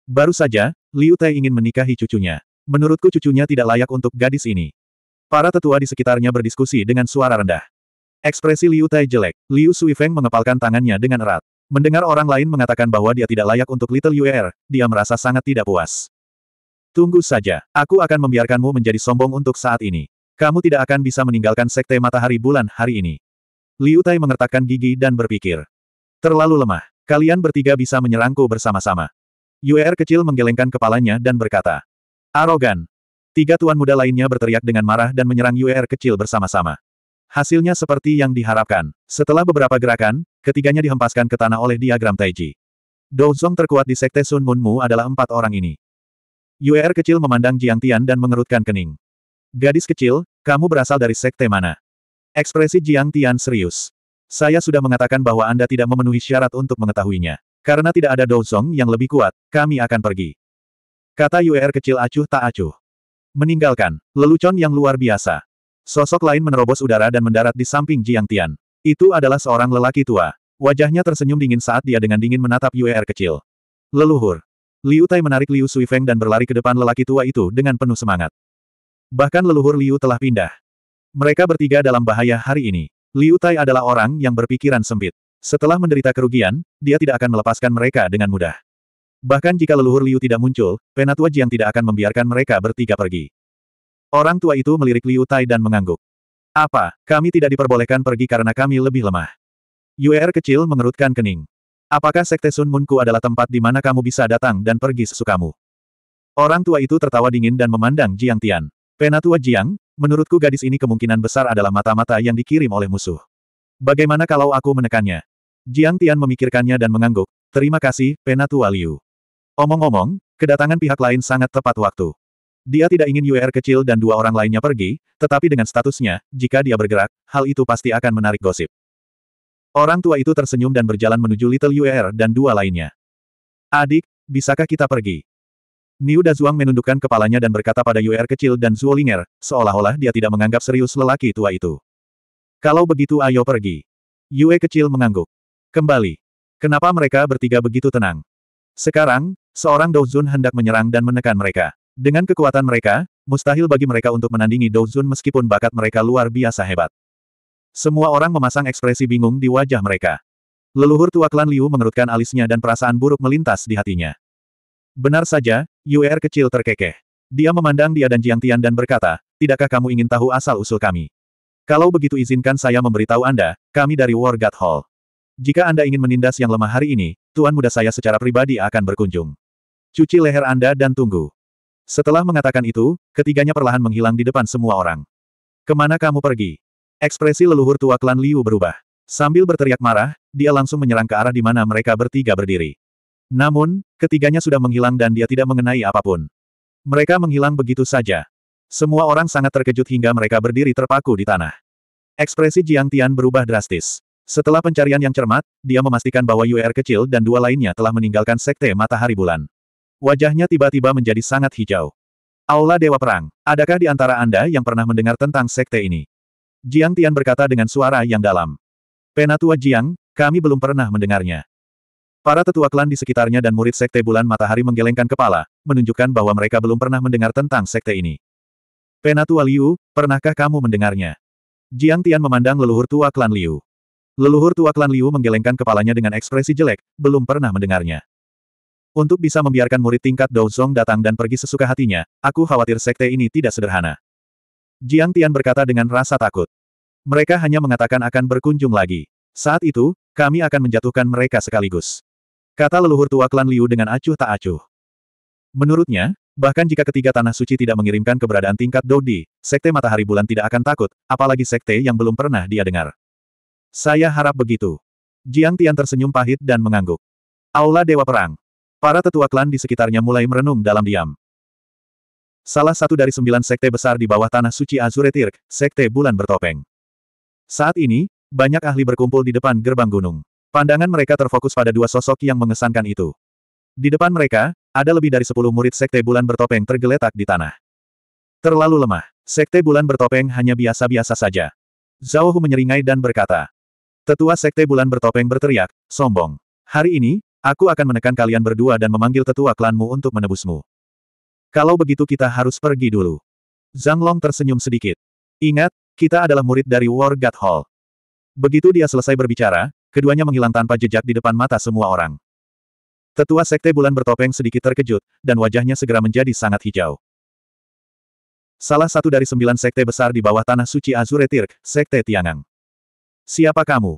S1: Baru saja, Liu Tai ingin menikahi cucunya. Menurutku cucunya tidak layak untuk gadis ini. Para tetua di sekitarnya berdiskusi dengan suara rendah. Ekspresi Liu Tai jelek, Liu Sui Feng mengepalkan tangannya dengan erat. Mendengar orang lain mengatakan bahwa dia tidak layak untuk Little Yu'er, dia merasa sangat tidak puas. Tunggu saja, aku akan membiarkanmu menjadi sombong untuk saat ini. Kamu tidak akan bisa meninggalkan sekte matahari bulan hari ini. Liu Tai mengertakkan gigi dan berpikir. Terlalu lemah. Kalian bertiga bisa menyerangku bersama-sama. Yuer kecil menggelengkan kepalanya dan berkata. Arogan. Tiga tuan muda lainnya berteriak dengan marah dan menyerang Yuer kecil bersama-sama. Hasilnya seperti yang diharapkan. Setelah beberapa gerakan, ketiganya dihempaskan ke tanah oleh diagram Taiji. Douzong terkuat di sekte Sun Mu adalah empat orang ini. Yuer kecil memandang Jiang Tian dan mengerutkan kening. Gadis kecil, kamu berasal dari sekte mana? Ekspresi Jiang Tian serius. Saya sudah mengatakan bahwa Anda tidak memenuhi syarat untuk mengetahuinya. Karena tidak ada dozong yang lebih kuat, kami akan pergi. Kata Yuer kecil acuh tak acuh. Meninggalkan, lelucon yang luar biasa. Sosok lain menerobos udara dan mendarat di samping Jiang Tian. Itu adalah seorang lelaki tua. Wajahnya tersenyum dingin saat dia dengan dingin menatap Yuer kecil. Leluhur, Liu Tai menarik Liu Sui Feng dan berlari ke depan lelaki tua itu dengan penuh semangat. Bahkan leluhur Liu telah pindah. Mereka bertiga dalam bahaya hari ini. Liu Tai adalah orang yang berpikiran sempit. Setelah menderita kerugian, dia tidak akan melepaskan mereka dengan mudah. Bahkan jika leluhur Liu tidak muncul, Penatua Jiang tidak akan membiarkan mereka bertiga pergi. Orang tua itu melirik Liu Tai dan mengangguk. Apa, kami tidak diperbolehkan pergi karena kami lebih lemah. Yuer kecil mengerutkan kening. Apakah Sekte Sun Munku adalah tempat di mana kamu bisa datang dan pergi sesukamu? Orang tua itu tertawa dingin dan memandang Jiang Tian. Penatua Jiang, menurutku gadis ini kemungkinan besar adalah mata-mata yang dikirim oleh musuh. Bagaimana kalau aku menekannya? Jiang Tian memikirkannya dan mengangguk, terima kasih, Penatua Liu. Omong-omong, kedatangan pihak lain sangat tepat waktu. Dia tidak ingin UR kecil dan dua orang lainnya pergi, tetapi dengan statusnya, jika dia bergerak, hal itu pasti akan menarik gosip. Orang tua itu tersenyum dan berjalan menuju Little Yuer dan dua lainnya. Adik, bisakah kita pergi? Niu Dazuang menundukkan kepalanya dan berkata pada Yuer kecil dan Zuolinger, seolah-olah dia tidak menganggap serius lelaki tua itu. Kalau begitu ayo pergi. Yue kecil mengangguk. Kembali. Kenapa mereka bertiga begitu tenang? Sekarang, seorang Douzun hendak menyerang dan menekan mereka. Dengan kekuatan mereka, mustahil bagi mereka untuk menandingi Douzun meskipun bakat mereka luar biasa hebat. Semua orang memasang ekspresi bingung di wajah mereka. Leluhur tua klan Liu mengerutkan alisnya dan perasaan buruk melintas di hatinya. Benar saja, Yuer kecil terkekeh. Dia memandang dia dan Jiang Tian dan berkata, tidakkah kamu ingin tahu asal-usul kami? Kalau begitu izinkan saya memberitahu Anda, kami dari War God Hall. Jika Anda ingin menindas yang lemah hari ini, Tuan muda saya secara pribadi akan berkunjung. Cuci leher Anda dan tunggu. Setelah mengatakan itu, ketiganya perlahan menghilang di depan semua orang. Kemana kamu pergi? Ekspresi leluhur tua klan Liu berubah. Sambil berteriak marah, dia langsung menyerang ke arah di mana mereka bertiga berdiri. Namun, ketiganya sudah menghilang dan dia tidak mengenai apapun. Mereka menghilang begitu saja. Semua orang sangat terkejut hingga mereka berdiri terpaku di tanah. Ekspresi Jiang Tian berubah drastis. Setelah pencarian yang cermat, dia memastikan bahwa UR er kecil dan dua lainnya telah meninggalkan Sekte Matahari Bulan. Wajahnya tiba-tiba menjadi sangat hijau. Aula Dewa Perang, adakah di antara Anda yang pernah mendengar tentang Sekte ini? Jiang Tian berkata dengan suara yang dalam. Penatua Jiang, kami belum pernah mendengarnya. Para tetua klan di sekitarnya dan murid Sekte Bulan Matahari menggelengkan kepala, menunjukkan bahwa mereka belum pernah mendengar tentang Sekte ini. Penatua Liu, pernahkah kamu mendengarnya? Jiang Tian memandang leluhur tua klan Liu. Leluhur tua klan Liu menggelengkan kepalanya dengan ekspresi jelek, belum pernah mendengarnya. Untuk bisa membiarkan murid tingkat Douzong datang dan pergi sesuka hatinya, aku khawatir sekte ini tidak sederhana. Jiang Tian berkata dengan rasa takut. Mereka hanya mengatakan akan berkunjung lagi. Saat itu, kami akan menjatuhkan mereka sekaligus. Kata leluhur tua klan Liu dengan acuh tak acuh. Menurutnya, bahkan jika ketiga tanah suci tidak mengirimkan keberadaan tingkat Dodi, sekte matahari bulan tidak akan takut, apalagi sekte yang belum pernah dia dengar. Saya harap begitu. Jiang Tian tersenyum pahit dan mengangguk. Aula Dewa Perang. Para tetua klan di sekitarnya mulai merenung dalam diam. Salah satu dari sembilan sekte besar di bawah tanah suci Azuretirk, Sekte Bulan Bertopeng. Saat ini, banyak ahli berkumpul di depan gerbang gunung. Pandangan mereka terfokus pada dua sosok yang mengesankan itu. Di depan mereka, ada lebih dari sepuluh murid Sekte Bulan Bertopeng tergeletak di tanah. Terlalu lemah. Sekte Bulan Bertopeng hanya biasa-biasa saja. Zhao Hu menyeringai dan berkata. Tetua Sekte Bulan Bertopeng berteriak, sombong. Hari ini, aku akan menekan kalian berdua dan memanggil tetua klanmu untuk menebusmu. Kalau begitu kita harus pergi dulu. Zhang Long tersenyum sedikit. Ingat, kita adalah murid dari War God Hall. Begitu dia selesai berbicara, keduanya menghilang tanpa jejak di depan mata semua orang. Tetua Sekte Bulan bertopeng sedikit terkejut, dan wajahnya segera menjadi sangat hijau. Salah satu dari sembilan sekte besar di bawah tanah suci Azure Tirk, Sekte Tiangang. Siapa kamu?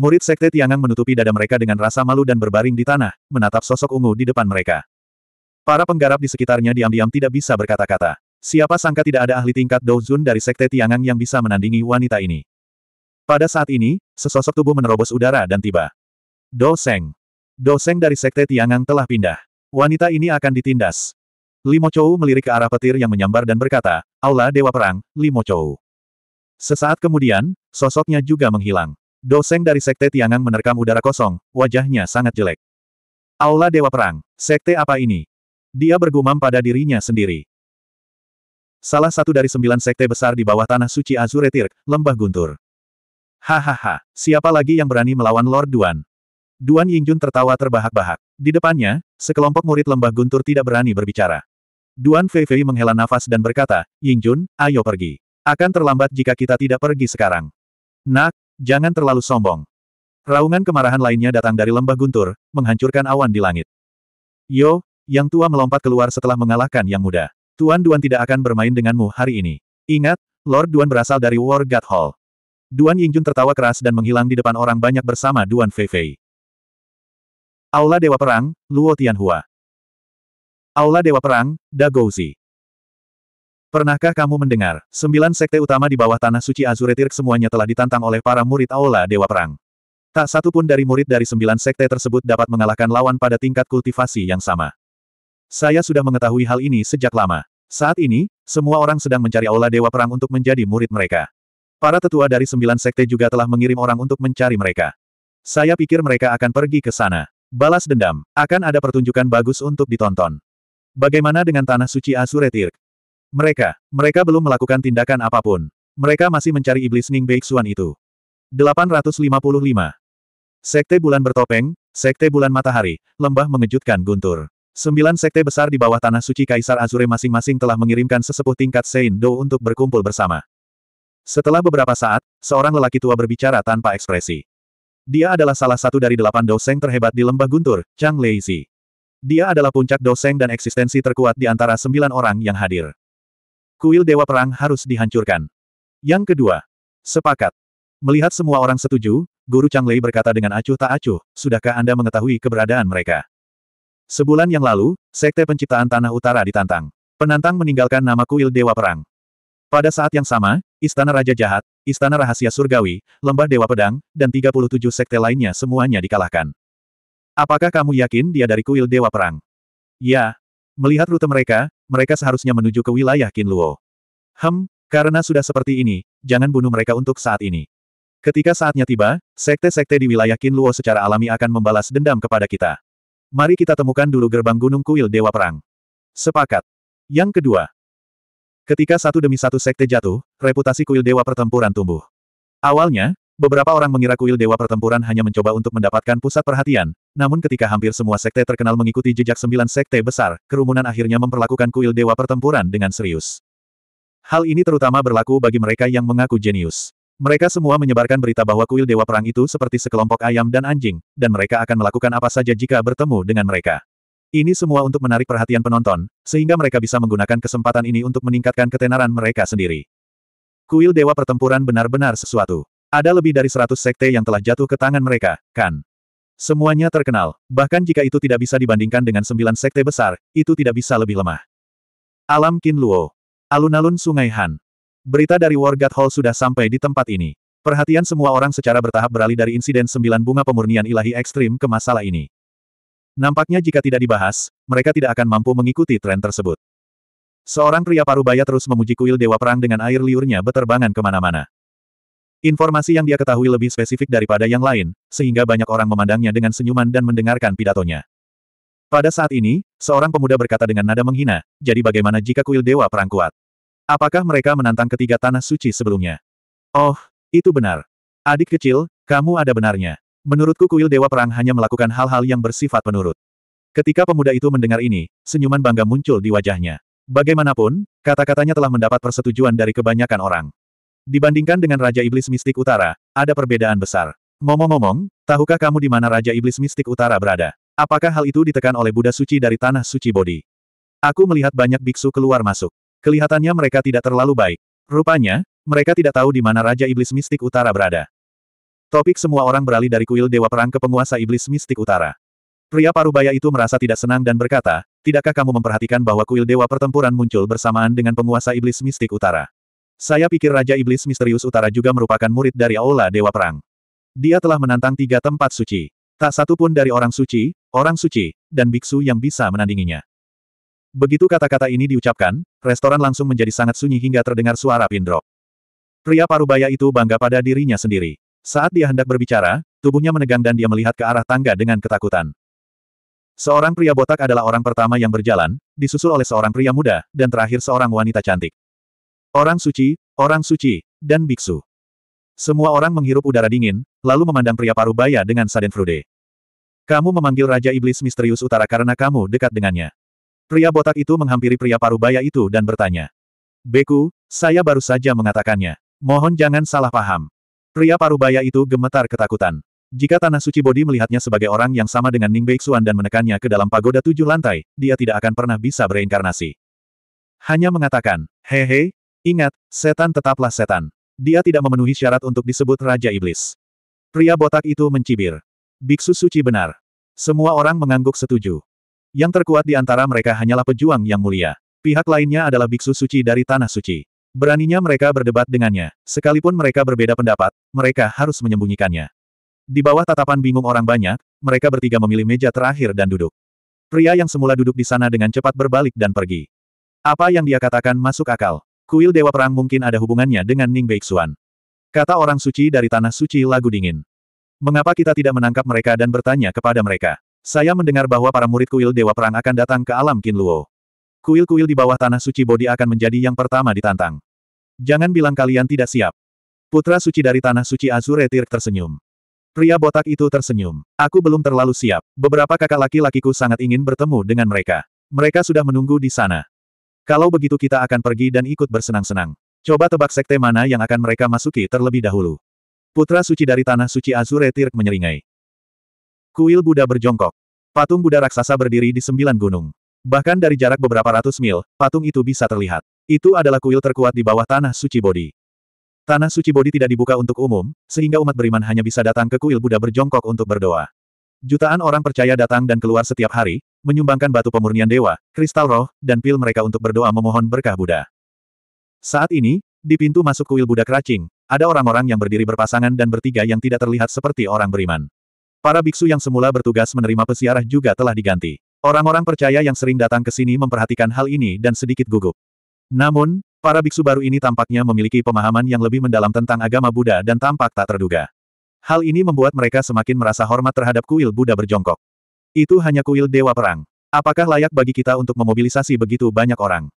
S1: Murid Sekte Tiangang menutupi dada mereka dengan rasa malu dan berbaring di tanah, menatap sosok ungu di depan mereka. Para penggarap di sekitarnya diam-diam tidak bisa berkata-kata. Siapa sangka tidak ada ahli tingkat Douzun dari Sekte Tiangang yang bisa menandingi wanita ini. Pada saat ini, sesosok tubuh menerobos udara dan tiba. Doseng. Doseng dari Sekte Tiangang telah pindah. Wanita ini akan ditindas. Limo Chou melirik ke arah petir yang menyambar dan berkata, Aula Dewa Perang, Limo Chou. Sesaat kemudian, sosoknya juga menghilang. Doseng dari Sekte Tiangang menerkam udara kosong, wajahnya sangat jelek. Aula Dewa Perang, Sekte apa ini? Dia bergumam pada dirinya sendiri. Salah satu dari sembilan sekte besar di bawah tanah suci Azure Tirk, Lembah Guntur. Hahaha, siapa lagi yang berani melawan Lord Duan? Duan Yingjun tertawa terbahak-bahak. Di depannya, sekelompok murid Lembah Guntur tidak berani berbicara. Duan Feifei menghela nafas dan berkata, Yingjun, ayo pergi. Akan terlambat jika kita tidak pergi sekarang. Nak, jangan terlalu sombong. Raungan kemarahan lainnya datang dari Lembah Guntur, menghancurkan awan di langit. Yo, yang tua melompat keluar setelah mengalahkan yang muda. Tuan Duan tidak akan bermain denganmu hari ini. Ingat, Lord Duan berasal dari War God Hall. Duan Yingjun tertawa keras dan menghilang di depan orang banyak bersama Duan Fei Fei. Aula Dewa Perang, Luo Tianhua. Aula Dewa Perang, Da Pernahkah kamu mendengar, sembilan sekte utama di bawah Tanah Suci Azuretirk semuanya telah ditantang oleh para murid Aula Dewa Perang. Tak satu pun dari murid dari sembilan sekte tersebut dapat mengalahkan lawan pada tingkat kultivasi yang sama. Saya sudah mengetahui hal ini sejak lama. Saat ini, semua orang sedang mencari Aula Dewa Perang untuk menjadi murid mereka. Para tetua dari sembilan sekte juga telah mengirim orang untuk mencari mereka. Saya pikir mereka akan pergi ke sana. Balas dendam, akan ada pertunjukan bagus untuk ditonton. Bagaimana dengan Tanah Suci Asuretir? Mereka, mereka belum melakukan tindakan apapun. Mereka masih mencari iblis Ning Beixuan itu. 855. Sekte Bulan Bertopeng, Sekte Bulan Matahari, lembah mengejutkan Guntur. Sembilan sekte besar di bawah tanah suci Kaisar Azure masing-masing telah mengirimkan sesepuh tingkat Dou untuk berkumpul bersama. Setelah beberapa saat, seorang lelaki tua berbicara tanpa ekspresi. Dia adalah salah satu dari delapan doseng terhebat di lembah guntur, Chang Lei Zi. Dia adalah puncak doseng dan eksistensi terkuat di antara sembilan orang yang hadir. Kuil Dewa Perang harus dihancurkan. Yang kedua, sepakat. Melihat semua orang setuju, Guru Chang Lei berkata dengan acuh tak acuh, sudahkah Anda mengetahui keberadaan mereka? Sebulan yang lalu, Sekte Penciptaan Tanah Utara ditantang. Penantang meninggalkan nama kuil Dewa Perang. Pada saat yang sama, Istana Raja Jahat, Istana Rahasia Surgawi, Lembah Dewa Pedang, dan 37 sekte lainnya semuanya dikalahkan. Apakah kamu yakin dia dari kuil Dewa Perang? Ya. Melihat rute mereka, mereka seharusnya menuju ke wilayah Luo. Hem, karena sudah seperti ini, jangan bunuh mereka untuk saat ini. Ketika saatnya tiba, sekte-sekte di wilayah Luo secara alami akan membalas dendam kepada kita. Mari kita temukan dulu gerbang Gunung Kuil Dewa Perang. Sepakat. Yang kedua. Ketika satu demi satu sekte jatuh, reputasi kuil Dewa Pertempuran tumbuh. Awalnya, beberapa orang mengira kuil Dewa Pertempuran hanya mencoba untuk mendapatkan pusat perhatian, namun ketika hampir semua sekte terkenal mengikuti jejak sembilan sekte besar, kerumunan akhirnya memperlakukan kuil Dewa Pertempuran dengan serius. Hal ini terutama berlaku bagi mereka yang mengaku jenius. Mereka semua menyebarkan berita bahwa kuil Dewa Perang itu seperti sekelompok ayam dan anjing, dan mereka akan melakukan apa saja jika bertemu dengan mereka. Ini semua untuk menarik perhatian penonton, sehingga mereka bisa menggunakan kesempatan ini untuk meningkatkan ketenaran mereka sendiri. Kuil Dewa Pertempuran benar-benar sesuatu. Ada lebih dari seratus sekte yang telah jatuh ke tangan mereka, kan? Semuanya terkenal, bahkan jika itu tidak bisa dibandingkan dengan sembilan sekte besar, itu tidak bisa lebih lemah. Alam Kin Luo. Alun-alun Sungai Han. Berita dari Wargat Hall sudah sampai di tempat ini. Perhatian semua orang secara bertahap beralih dari insiden sembilan bunga pemurnian ilahi ekstrim ke masalah ini. Nampaknya jika tidak dibahas, mereka tidak akan mampu mengikuti tren tersebut. Seorang pria parubaya terus memuji kuil Dewa Perang dengan air liurnya beterbangan kemana-mana. Informasi yang dia ketahui lebih spesifik daripada yang lain, sehingga banyak orang memandangnya dengan senyuman dan mendengarkan pidatonya. Pada saat ini, seorang pemuda berkata dengan nada menghina, jadi bagaimana jika kuil Dewa Perang kuat? Apakah mereka menantang ketiga tanah suci sebelumnya? Oh, itu benar. Adik kecil, kamu ada benarnya. Menurutku kuil Dewa Perang hanya melakukan hal-hal yang bersifat penurut. Ketika pemuda itu mendengar ini, senyuman bangga muncul di wajahnya. Bagaimanapun, kata-katanya telah mendapat persetujuan dari kebanyakan orang. Dibandingkan dengan Raja Iblis Mistik Utara, ada perbedaan besar. Ngomong-ngomong, tahukah kamu di mana Raja Iblis Mistik Utara berada? Apakah hal itu ditekan oleh Buddha Suci dari Tanah Suci Bodhi? Aku melihat banyak biksu keluar masuk. Kelihatannya mereka tidak terlalu baik. Rupanya, mereka tidak tahu di mana Raja Iblis Mistik Utara berada. Topik semua orang beralih dari kuil Dewa Perang ke penguasa Iblis Mistik Utara. Pria parubaya itu merasa tidak senang dan berkata, Tidakkah kamu memperhatikan bahwa kuil Dewa Pertempuran muncul bersamaan dengan penguasa Iblis Mistik Utara? Saya pikir Raja Iblis Misterius Utara juga merupakan murid dari Aula Dewa Perang. Dia telah menantang tiga tempat suci. Tak satu pun dari orang suci, orang suci, dan biksu yang bisa menandinginya. Begitu kata-kata ini diucapkan, restoran langsung menjadi sangat sunyi hingga terdengar suara pindro. Pria parubaya itu bangga pada dirinya sendiri. Saat dia hendak berbicara, tubuhnya menegang dan dia melihat ke arah tangga dengan ketakutan. Seorang pria botak adalah orang pertama yang berjalan, disusul oleh seorang pria muda, dan terakhir seorang wanita cantik. Orang suci, orang suci, dan biksu. Semua orang menghirup udara dingin, lalu memandang pria parubaya dengan sadenfrude. Kamu memanggil Raja Iblis Misterius Utara karena kamu dekat dengannya. Pria botak itu menghampiri pria parubaya itu dan bertanya. Beku, saya baru saja mengatakannya. Mohon jangan salah paham. Pria parubaya itu gemetar ketakutan. Jika Tanah Suci Bodi melihatnya sebagai orang yang sama dengan Ning Beixuan dan menekannya ke dalam pagoda tujuh lantai, dia tidak akan pernah bisa bereinkarnasi. Hanya mengatakan, hehe, ingat, setan tetaplah setan. Dia tidak memenuhi syarat untuk disebut Raja Iblis. Pria botak itu mencibir. Biksu suci benar. Semua orang mengangguk setuju. Yang terkuat di antara mereka hanyalah pejuang yang mulia. Pihak lainnya adalah biksu suci dari Tanah Suci. Beraninya mereka berdebat dengannya. Sekalipun mereka berbeda pendapat, mereka harus menyembunyikannya. Di bawah tatapan bingung orang banyak, mereka bertiga memilih meja terakhir dan duduk. Pria yang semula duduk di sana dengan cepat berbalik dan pergi. Apa yang dia katakan masuk akal. Kuil Dewa Perang mungkin ada hubungannya dengan Ning Beixuan. Kata orang suci dari Tanah Suci Lagu Dingin. Mengapa kita tidak menangkap mereka dan bertanya kepada mereka? Saya mendengar bahwa para murid kuil Dewa Perang akan datang ke alam Kinluo. Kuil-kuil di bawah tanah suci Bodi akan menjadi yang pertama ditantang. Jangan bilang kalian tidak siap. Putra suci dari tanah suci Azure Tirk tersenyum. Pria botak itu tersenyum. Aku belum terlalu siap. Beberapa kakak laki-lakiku sangat ingin bertemu dengan mereka. Mereka sudah menunggu di sana. Kalau begitu kita akan pergi dan ikut bersenang-senang. Coba tebak sekte mana yang akan mereka masuki terlebih dahulu. Putra suci dari tanah suci Azure Tirk menyeringai. Kuil Buddha berjongkok. Patung Buddha raksasa berdiri di sembilan gunung. Bahkan dari jarak beberapa ratus mil, patung itu bisa terlihat. Itu adalah kuil terkuat di bawah tanah suci Bodhi. Tanah suci Bodhi tidak dibuka untuk umum, sehingga umat beriman hanya bisa datang ke kuil Buddha berjongkok untuk berdoa. Jutaan orang percaya datang dan keluar setiap hari, menyumbangkan batu pemurnian dewa, kristal roh, dan pil mereka untuk berdoa memohon berkah Buddha. Saat ini, di pintu masuk kuil Buddha Keracing, ada orang-orang yang berdiri berpasangan dan bertiga yang tidak terlihat seperti orang beriman. Para biksu yang semula bertugas menerima pesiarah juga telah diganti. Orang-orang percaya yang sering datang ke sini memperhatikan hal ini dan sedikit gugup. Namun, para biksu baru ini tampaknya memiliki pemahaman yang lebih mendalam tentang agama Buddha dan tampak tak terduga. Hal ini membuat mereka semakin merasa hormat terhadap kuil Buddha berjongkok. Itu hanya kuil Dewa Perang. Apakah layak bagi kita untuk memobilisasi begitu banyak orang?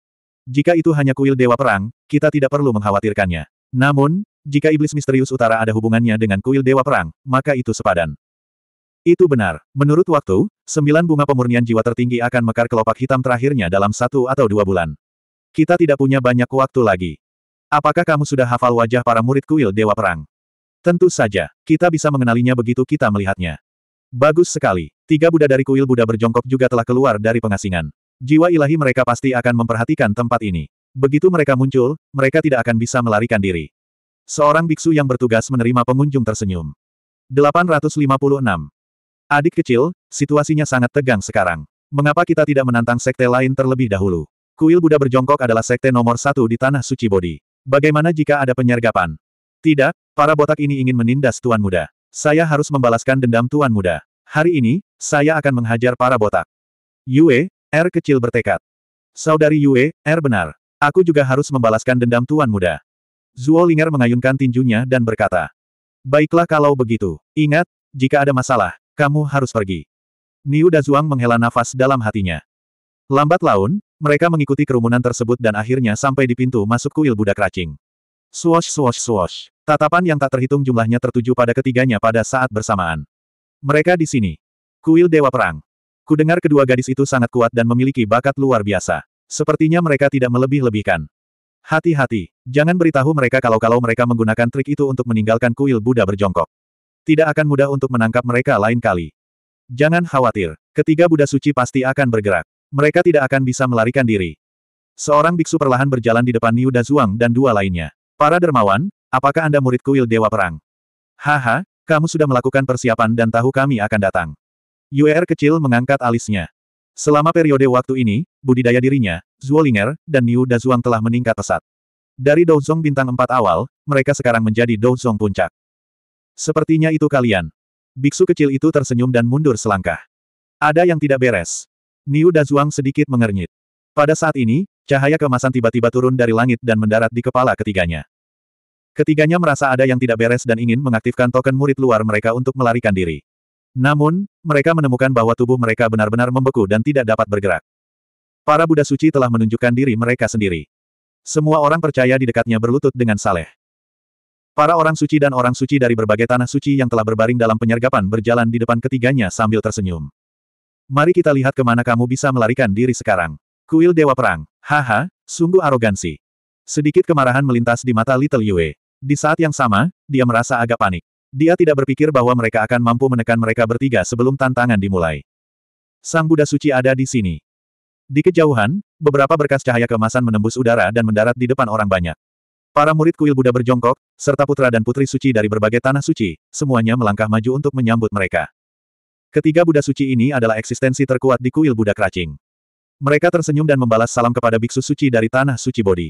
S1: Jika itu hanya kuil Dewa Perang, kita tidak perlu mengkhawatirkannya. Namun, jika iblis misterius utara ada hubungannya dengan kuil Dewa Perang, maka itu sepadan. Itu benar. Menurut waktu, sembilan bunga pemurnian jiwa tertinggi akan mekar kelopak hitam terakhirnya dalam satu atau dua bulan. Kita tidak punya banyak waktu lagi. Apakah kamu sudah hafal wajah para murid kuil Dewa Perang? Tentu saja, kita bisa mengenalinya begitu kita melihatnya. Bagus sekali. Tiga Buddha dari kuil Buddha berjongkok juga telah keluar dari pengasingan. Jiwa ilahi mereka pasti akan memperhatikan tempat ini. Begitu mereka muncul, mereka tidak akan bisa melarikan diri. Seorang biksu yang bertugas menerima pengunjung tersenyum. 856. Adik kecil, situasinya sangat tegang sekarang. Mengapa kita tidak menantang sekte lain terlebih dahulu? Kuil Buddha berjongkok adalah sekte nomor satu di tanah suci Bodhi. Bagaimana jika ada penyergapan? Tidak, para botak ini ingin menindas Tuan Muda. Saya harus membalaskan dendam Tuan Muda. Hari ini, saya akan menghajar para botak. Yue, R er kecil bertekad. Saudari Yue, R er benar. Aku juga harus membalaskan dendam Tuan Muda. Zuo Ling'er mengayunkan tinjunya dan berkata. Baiklah kalau begitu. Ingat, jika ada masalah, kamu harus pergi. Niu Dazuang menghela nafas dalam hatinya. Lambat laun, mereka mengikuti kerumunan tersebut dan akhirnya sampai di pintu masuk kuil Buddha racing. Swosh swosh swosh. Tatapan yang tak terhitung jumlahnya tertuju pada ketiganya pada saat bersamaan. Mereka di sini. Kuil Dewa Perang. Kudengar kedua gadis itu sangat kuat dan memiliki bakat luar biasa. Sepertinya mereka tidak melebih-lebihkan. Hati-hati, jangan beritahu mereka kalau-kalau mereka menggunakan trik itu untuk meninggalkan kuil Buddha berjongkok. Tidak akan mudah untuk menangkap mereka lain kali. Jangan khawatir, ketiga Buddha suci pasti akan bergerak. Mereka tidak akan bisa melarikan diri. Seorang biksu perlahan berjalan di depan Niu Dazuang dan dua lainnya. Para dermawan, apakah Anda murid kuil Dewa Perang? Haha, kamu sudah melakukan persiapan dan tahu kami akan datang. Yuer kecil mengangkat alisnya. Selama periode waktu ini, budidaya dirinya, Zuolinger, dan Niu Dazuang telah meningkat pesat. Dari Douzong bintang empat awal, mereka sekarang menjadi Douzong puncak. Sepertinya itu kalian. Biksu kecil itu tersenyum dan mundur selangkah. Ada yang tidak beres. Niu Dazuang sedikit mengernyit. Pada saat ini, cahaya kemasan tiba-tiba turun dari langit dan mendarat di kepala ketiganya. Ketiganya merasa ada yang tidak beres dan ingin mengaktifkan token murid luar mereka untuk melarikan diri. Namun, mereka menemukan bahwa tubuh mereka benar-benar membeku dan tidak dapat bergerak. Para Buddha Suci telah menunjukkan diri mereka sendiri. Semua orang percaya di dekatnya berlutut dengan saleh. Para orang suci dan orang suci dari berbagai tanah suci yang telah berbaring dalam penyergapan berjalan di depan ketiganya sambil tersenyum. Mari kita lihat kemana kamu bisa melarikan diri sekarang. Kuil Dewa Perang. Haha, sungguh arogansi. Sedikit kemarahan melintas di mata Little Yue. Di saat yang sama, dia merasa agak panik. Dia tidak berpikir bahwa mereka akan mampu menekan mereka bertiga sebelum tantangan dimulai. Sang Buddha Suci ada di sini. Di kejauhan, beberapa berkas cahaya kemasan menembus udara dan mendarat di depan orang banyak. Para murid kuil Buddha berjongkok, serta putra dan putri suci dari berbagai tanah suci, semuanya melangkah maju untuk menyambut mereka. Ketiga Buddha suci ini adalah eksistensi terkuat di kuil Buddha Kracing. Mereka tersenyum dan membalas salam kepada biksu suci dari tanah suci Bodhi.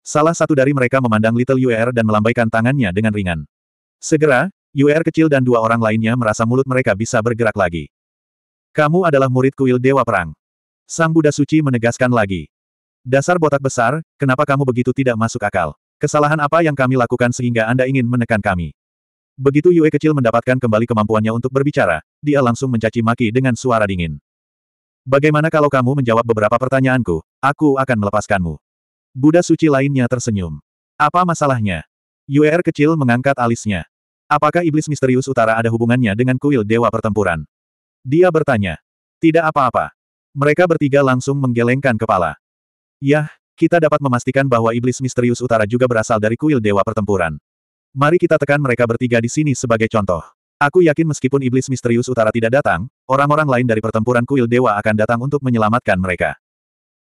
S1: Salah satu dari mereka memandang Little Yuer dan melambaikan tangannya dengan ringan. Segera, Yuer kecil dan dua orang lainnya merasa mulut mereka bisa bergerak lagi. Kamu adalah murid kuil Dewa Perang. Sang Buddha Suci menegaskan lagi. Dasar botak besar, kenapa kamu begitu tidak masuk akal? Kesalahan apa yang kami lakukan sehingga Anda ingin menekan kami? Begitu Yue kecil mendapatkan kembali kemampuannya untuk berbicara, dia langsung mencaci maki dengan suara dingin. Bagaimana kalau kamu menjawab beberapa pertanyaanku, aku akan melepaskanmu. Buddha suci lainnya tersenyum. Apa masalahnya? Yuer er kecil mengangkat alisnya. Apakah iblis misterius utara ada hubungannya dengan kuil dewa pertempuran? Dia bertanya. Tidak apa-apa. Mereka bertiga langsung menggelengkan kepala. Yah, kita dapat memastikan bahwa iblis misterius utara juga berasal dari kuil dewa pertempuran. Mari kita tekan mereka bertiga di sini sebagai contoh. Aku yakin meskipun iblis misterius utara tidak datang, orang-orang lain dari pertempuran kuil dewa akan datang untuk menyelamatkan mereka.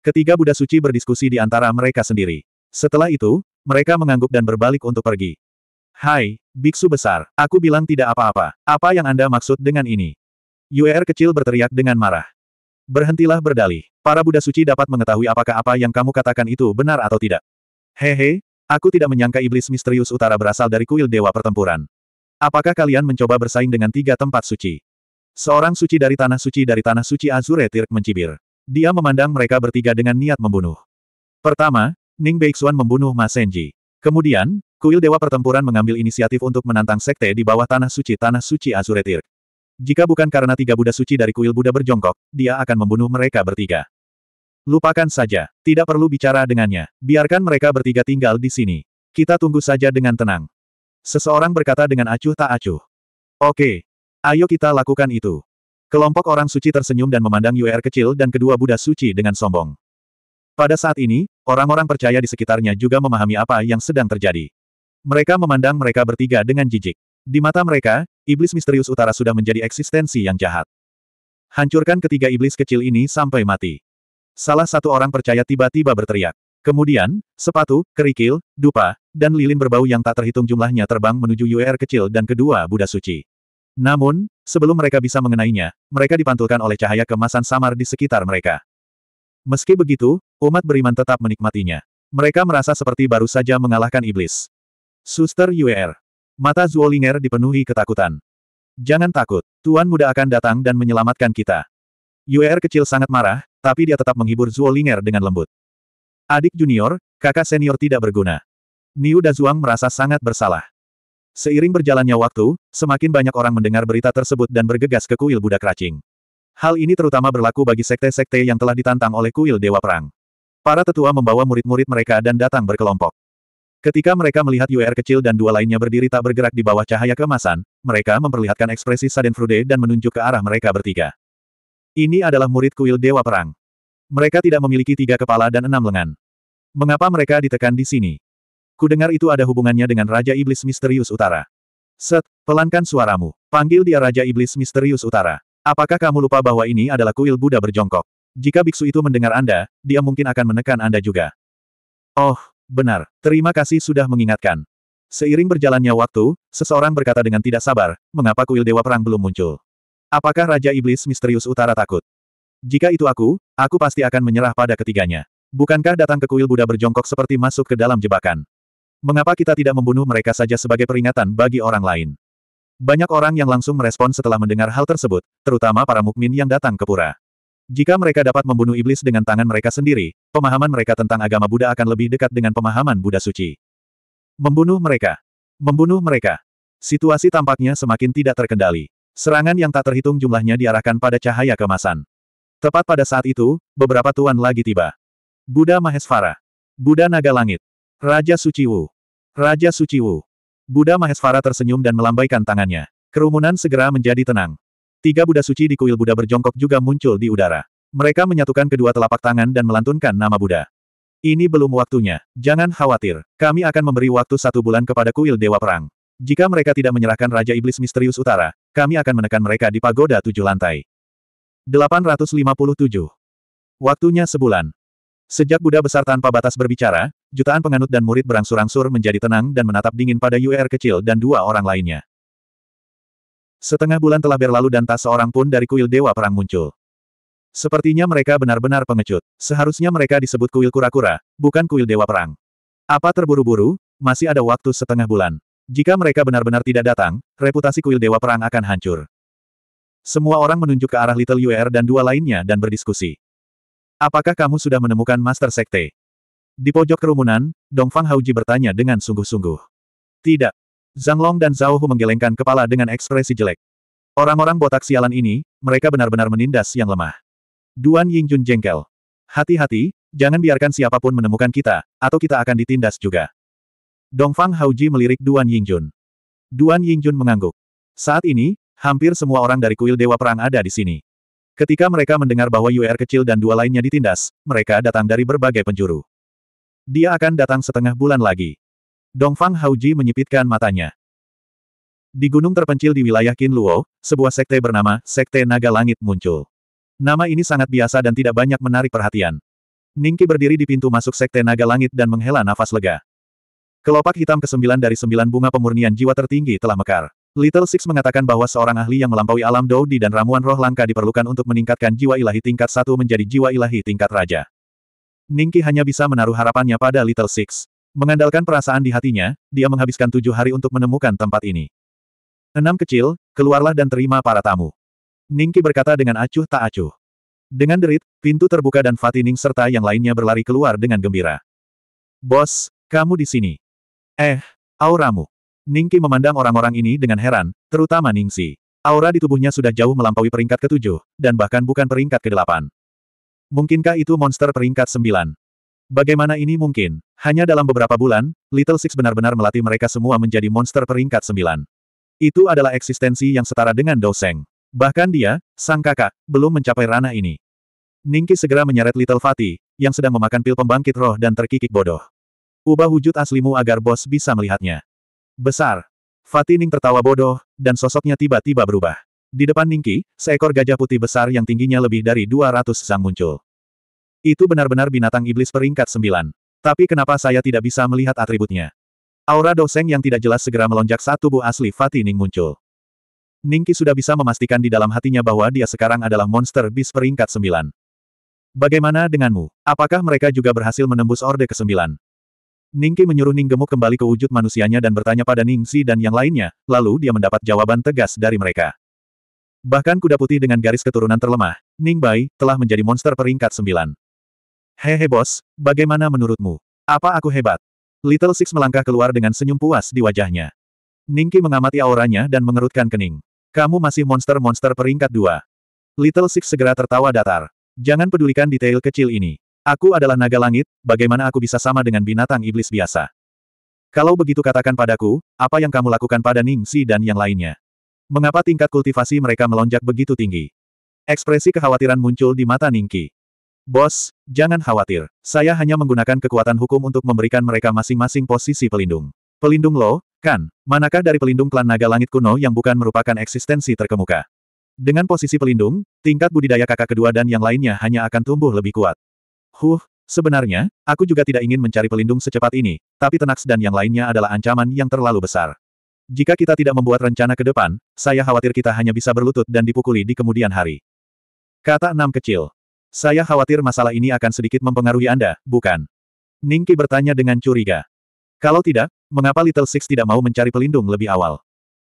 S1: Ketiga Buddha Suci berdiskusi di antara mereka sendiri. Setelah itu, mereka mengangguk dan berbalik untuk pergi. Hai, Biksu besar, aku bilang tidak apa-apa. Apa yang Anda maksud dengan ini? Yuer kecil berteriak dengan marah. Berhentilah berdalih. Para Buddha suci dapat mengetahui apakah apa yang kamu katakan itu benar atau tidak. Hehe, aku tidak menyangka iblis misterius utara berasal dari kuil dewa pertempuran. Apakah kalian mencoba bersaing dengan tiga tempat suci? Seorang suci dari tanah suci dari tanah suci Azure Tirk mencibir. Dia memandang mereka bertiga dengan niat membunuh. Pertama, Ning Beixuan membunuh Ma Senji. Kemudian, kuil dewa pertempuran mengambil inisiatif untuk menantang sekte di bawah tanah suci tanah suci Azure Tirk. Jika bukan karena tiga Buddha suci dari kuil Buddha berjongkok, dia akan membunuh mereka bertiga. Lupakan saja, tidak perlu bicara dengannya, biarkan mereka bertiga tinggal di sini. Kita tunggu saja dengan tenang. Seseorang berkata dengan acuh tak acuh. Oke, ayo kita lakukan itu. Kelompok orang suci tersenyum dan memandang UR kecil dan kedua Buddha suci dengan sombong. Pada saat ini, orang-orang percaya di sekitarnya juga memahami apa yang sedang terjadi. Mereka memandang mereka bertiga dengan jijik. Di mata mereka, Iblis misterius utara sudah menjadi eksistensi yang jahat. Hancurkan ketiga iblis kecil ini sampai mati. Salah satu orang percaya tiba-tiba berteriak. Kemudian, sepatu, kerikil, dupa, dan lilin berbau yang tak terhitung jumlahnya terbang menuju UR kecil dan kedua Buddha suci. Namun, sebelum mereka bisa mengenainya, mereka dipantulkan oleh cahaya kemasan samar di sekitar mereka. Meski begitu, umat beriman tetap menikmatinya. Mereka merasa seperti baru saja mengalahkan iblis. Suster UR, Mata Zuolinger dipenuhi ketakutan. Jangan takut, Tuan Muda akan datang dan menyelamatkan kita. Yuer kecil sangat marah, tapi dia tetap menghibur Zuolinger dengan lembut. Adik junior, kakak senior tidak berguna. Niu Dazuang merasa sangat bersalah. Seiring berjalannya waktu, semakin banyak orang mendengar berita tersebut dan bergegas ke kuil Buddha Kracing. Hal ini terutama berlaku bagi sekte-sekte yang telah ditantang oleh kuil Dewa Perang. Para tetua membawa murid-murid mereka dan datang berkelompok. Ketika mereka melihat UR kecil dan dua lainnya berdiri tak bergerak di bawah cahaya kemasan, mereka memperlihatkan ekspresi Sadenfrude dan menunjuk ke arah mereka bertiga. Ini adalah murid kuil Dewa Perang. Mereka tidak memiliki tiga kepala dan enam lengan. Mengapa mereka ditekan di sini? Kudengar itu ada hubungannya dengan Raja Iblis Misterius Utara. Set, pelankan suaramu. Panggil dia Raja Iblis Misterius Utara. Apakah kamu lupa bahwa ini adalah kuil Buddha berjongkok? Jika biksu itu mendengar Anda, dia mungkin akan menekan Anda juga. Oh, Benar, terima kasih sudah mengingatkan. Seiring berjalannya waktu, seseorang berkata dengan tidak sabar, mengapa kuil Dewa Perang belum muncul? Apakah Raja Iblis Misterius Utara takut? Jika itu aku, aku pasti akan menyerah pada ketiganya. Bukankah datang ke kuil Buddha berjongkok seperti masuk ke dalam jebakan? Mengapa kita tidak membunuh mereka saja sebagai peringatan bagi orang lain? Banyak orang yang langsung merespon setelah mendengar hal tersebut, terutama para mukmin yang datang ke pura. Jika mereka dapat membunuh iblis dengan tangan mereka sendiri, pemahaman mereka tentang agama Buddha akan lebih dekat dengan pemahaman Buddha suci. Membunuh mereka. Membunuh mereka. Situasi tampaknya semakin tidak terkendali. Serangan yang tak terhitung jumlahnya diarahkan pada cahaya kemasan. Tepat pada saat itu, beberapa tuan lagi tiba. Buddha Mahesvara. Buddha Naga Langit. Raja Suci Wu, Raja Suci Wu. Buddha Mahesvara tersenyum dan melambaikan tangannya. Kerumunan segera menjadi tenang. Tiga Buddha suci di kuil Buddha berjongkok juga muncul di udara. Mereka menyatukan kedua telapak tangan dan melantunkan nama Buddha. Ini belum waktunya, jangan khawatir, kami akan memberi waktu satu bulan kepada kuil Dewa Perang. Jika mereka tidak menyerahkan Raja Iblis Misterius Utara, kami akan menekan mereka di pagoda tujuh lantai. 857. Waktunya sebulan. Sejak Buddha besar tanpa batas berbicara, jutaan penganut dan murid berangsur-angsur menjadi tenang dan menatap dingin pada UR er kecil dan dua orang lainnya. Setengah bulan telah berlalu dan tak seorang pun dari kuil Dewa Perang muncul. Sepertinya mereka benar-benar pengecut. Seharusnya mereka disebut kuil kura-kura, bukan kuil Dewa Perang. Apa terburu-buru? Masih ada waktu setengah bulan. Jika mereka benar-benar tidak datang, reputasi kuil Dewa Perang akan hancur. Semua orang menunjuk ke arah Little UR dan dua lainnya dan berdiskusi. Apakah kamu sudah menemukan Master Sekte? Di pojok kerumunan, Dongfang Hauji bertanya dengan sungguh-sungguh. Tidak, Zhang Long dan Zhao Hu menggelengkan kepala dengan ekspresi jelek. Orang-orang botak sialan ini, mereka benar-benar menindas yang lemah. Duan Yingjun jengkel. Hati-hati, jangan biarkan siapapun menemukan kita, atau kita akan ditindas juga. Dongfang Hauji melirik Duan Yingjun. Duan Yingjun mengangguk. Saat ini, hampir semua orang dari kuil Dewa Perang ada di sini. Ketika mereka mendengar bahwa UR er kecil dan dua lainnya ditindas, mereka datang dari berbagai penjuru. Dia akan datang setengah bulan lagi. Dongfang Hauji menyipitkan matanya. Di gunung terpencil di wilayah Qinluo, sebuah sekte bernama Sekte Naga Langit muncul. Nama ini sangat biasa dan tidak banyak menarik perhatian. Ningki berdiri di pintu masuk Sekte Naga Langit dan menghela nafas lega. Kelopak hitam kesembilan dari sembilan bunga pemurnian jiwa tertinggi telah mekar. Little Six mengatakan bahwa seorang ahli yang melampaui alam Doudi dan ramuan roh langka diperlukan untuk meningkatkan jiwa ilahi tingkat satu menjadi jiwa ilahi tingkat raja. Ningki hanya bisa menaruh harapannya pada Little Six. Mengandalkan perasaan di hatinya, dia menghabiskan tujuh hari untuk menemukan tempat ini. Enam kecil, keluarlah dan terima para tamu. Ningki berkata dengan acuh tak acuh. Dengan derit, pintu terbuka dan Ning serta yang lainnya berlari keluar dengan gembira. Bos, kamu di sini. Eh, auramu. Ningki memandang orang-orang ini dengan heran, terutama Ningsi. Aura di tubuhnya sudah jauh melampaui peringkat ketujuh, dan bahkan bukan peringkat kedelapan. Mungkinkah itu monster peringkat sembilan? Bagaimana ini mungkin? Hanya dalam beberapa bulan, Little Six benar-benar melatih mereka semua menjadi monster peringkat sembilan. Itu adalah eksistensi yang setara dengan Doseng. Bahkan dia, sang kakak, belum mencapai ranah ini. Ningki segera menyeret Little Fatih, yang sedang memakan pil pembangkit roh dan terkikik bodoh. Ubah wujud aslimu agar bos bisa melihatnya. Besar. Fatih Ning tertawa bodoh, dan sosoknya tiba-tiba berubah. Di depan Ningki, seekor gajah putih besar yang tingginya lebih dari 200 sang muncul. Itu benar-benar binatang iblis peringkat sembilan. Tapi kenapa saya tidak bisa melihat atributnya? Aura doseng yang tidak jelas segera melonjak saat tubuh asli Fatih Ning muncul. Ningki sudah bisa memastikan di dalam hatinya bahwa dia sekarang adalah monster bis peringkat sembilan. Bagaimana denganmu? Apakah mereka juga berhasil menembus Orde ke-9? Ningki menyuruh Ning Gemuk kembali ke wujud manusianya dan bertanya pada Ningsi dan yang lainnya, lalu dia mendapat jawaban tegas dari mereka. Bahkan kuda putih dengan garis keturunan terlemah, Ning Bai, telah menjadi monster peringkat 9. Hehe bos, bagaimana menurutmu? Apa aku hebat? Little Six melangkah keluar dengan senyum puas di wajahnya. Ningki mengamati auranya dan mengerutkan kening. Kamu masih monster-monster peringkat dua. Little Six segera tertawa datar. Jangan pedulikan detail kecil ini. Aku adalah naga langit, bagaimana aku bisa sama dengan binatang iblis biasa? Kalau begitu katakan padaku, apa yang kamu lakukan pada Ningsi dan yang lainnya? Mengapa tingkat kultivasi mereka melonjak begitu tinggi? Ekspresi kekhawatiran muncul di mata Ningki. Bos, jangan khawatir. Saya hanya menggunakan kekuatan hukum untuk memberikan mereka masing-masing posisi pelindung. Pelindung lo, kan? Manakah dari pelindung klan naga langit kuno yang bukan merupakan eksistensi terkemuka? Dengan posisi pelindung, tingkat budidaya kakak kedua dan yang lainnya hanya akan tumbuh lebih kuat. Huh, sebenarnya, aku juga tidak ingin mencari pelindung secepat ini, tapi Tenax dan yang lainnya adalah ancaman yang terlalu besar. Jika kita tidak membuat rencana ke depan, saya khawatir kita hanya bisa berlutut dan dipukuli di kemudian hari. Kata enam kecil. Saya khawatir masalah ini akan sedikit mempengaruhi Anda, bukan? Ningki bertanya dengan curiga. Kalau tidak, mengapa Little Six tidak mau mencari pelindung lebih awal?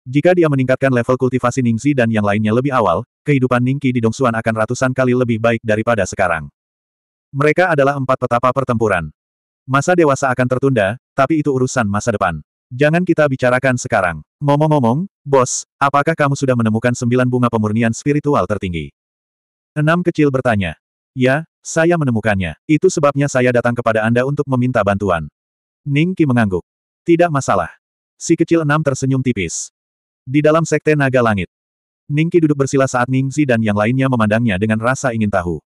S1: Jika dia meningkatkan level kultivasi Ningzi dan yang lainnya lebih awal, kehidupan Ningki di Dongsuan akan ratusan kali lebih baik daripada sekarang. Mereka adalah empat petapa pertempuran. Masa dewasa akan tertunda, tapi itu urusan masa depan. Jangan kita bicarakan sekarang. Ngomong-ngomong, bos, apakah kamu sudah menemukan sembilan bunga pemurnian spiritual tertinggi? Enam kecil bertanya. Ya, saya menemukannya. Itu sebabnya saya datang kepada Anda untuk meminta bantuan. Ning Qi mengangguk. Tidak masalah. Si kecil enam tersenyum tipis. Di dalam sekte naga langit. Ning Qi duduk bersila saat Ning Zi dan yang lainnya memandangnya dengan rasa ingin tahu.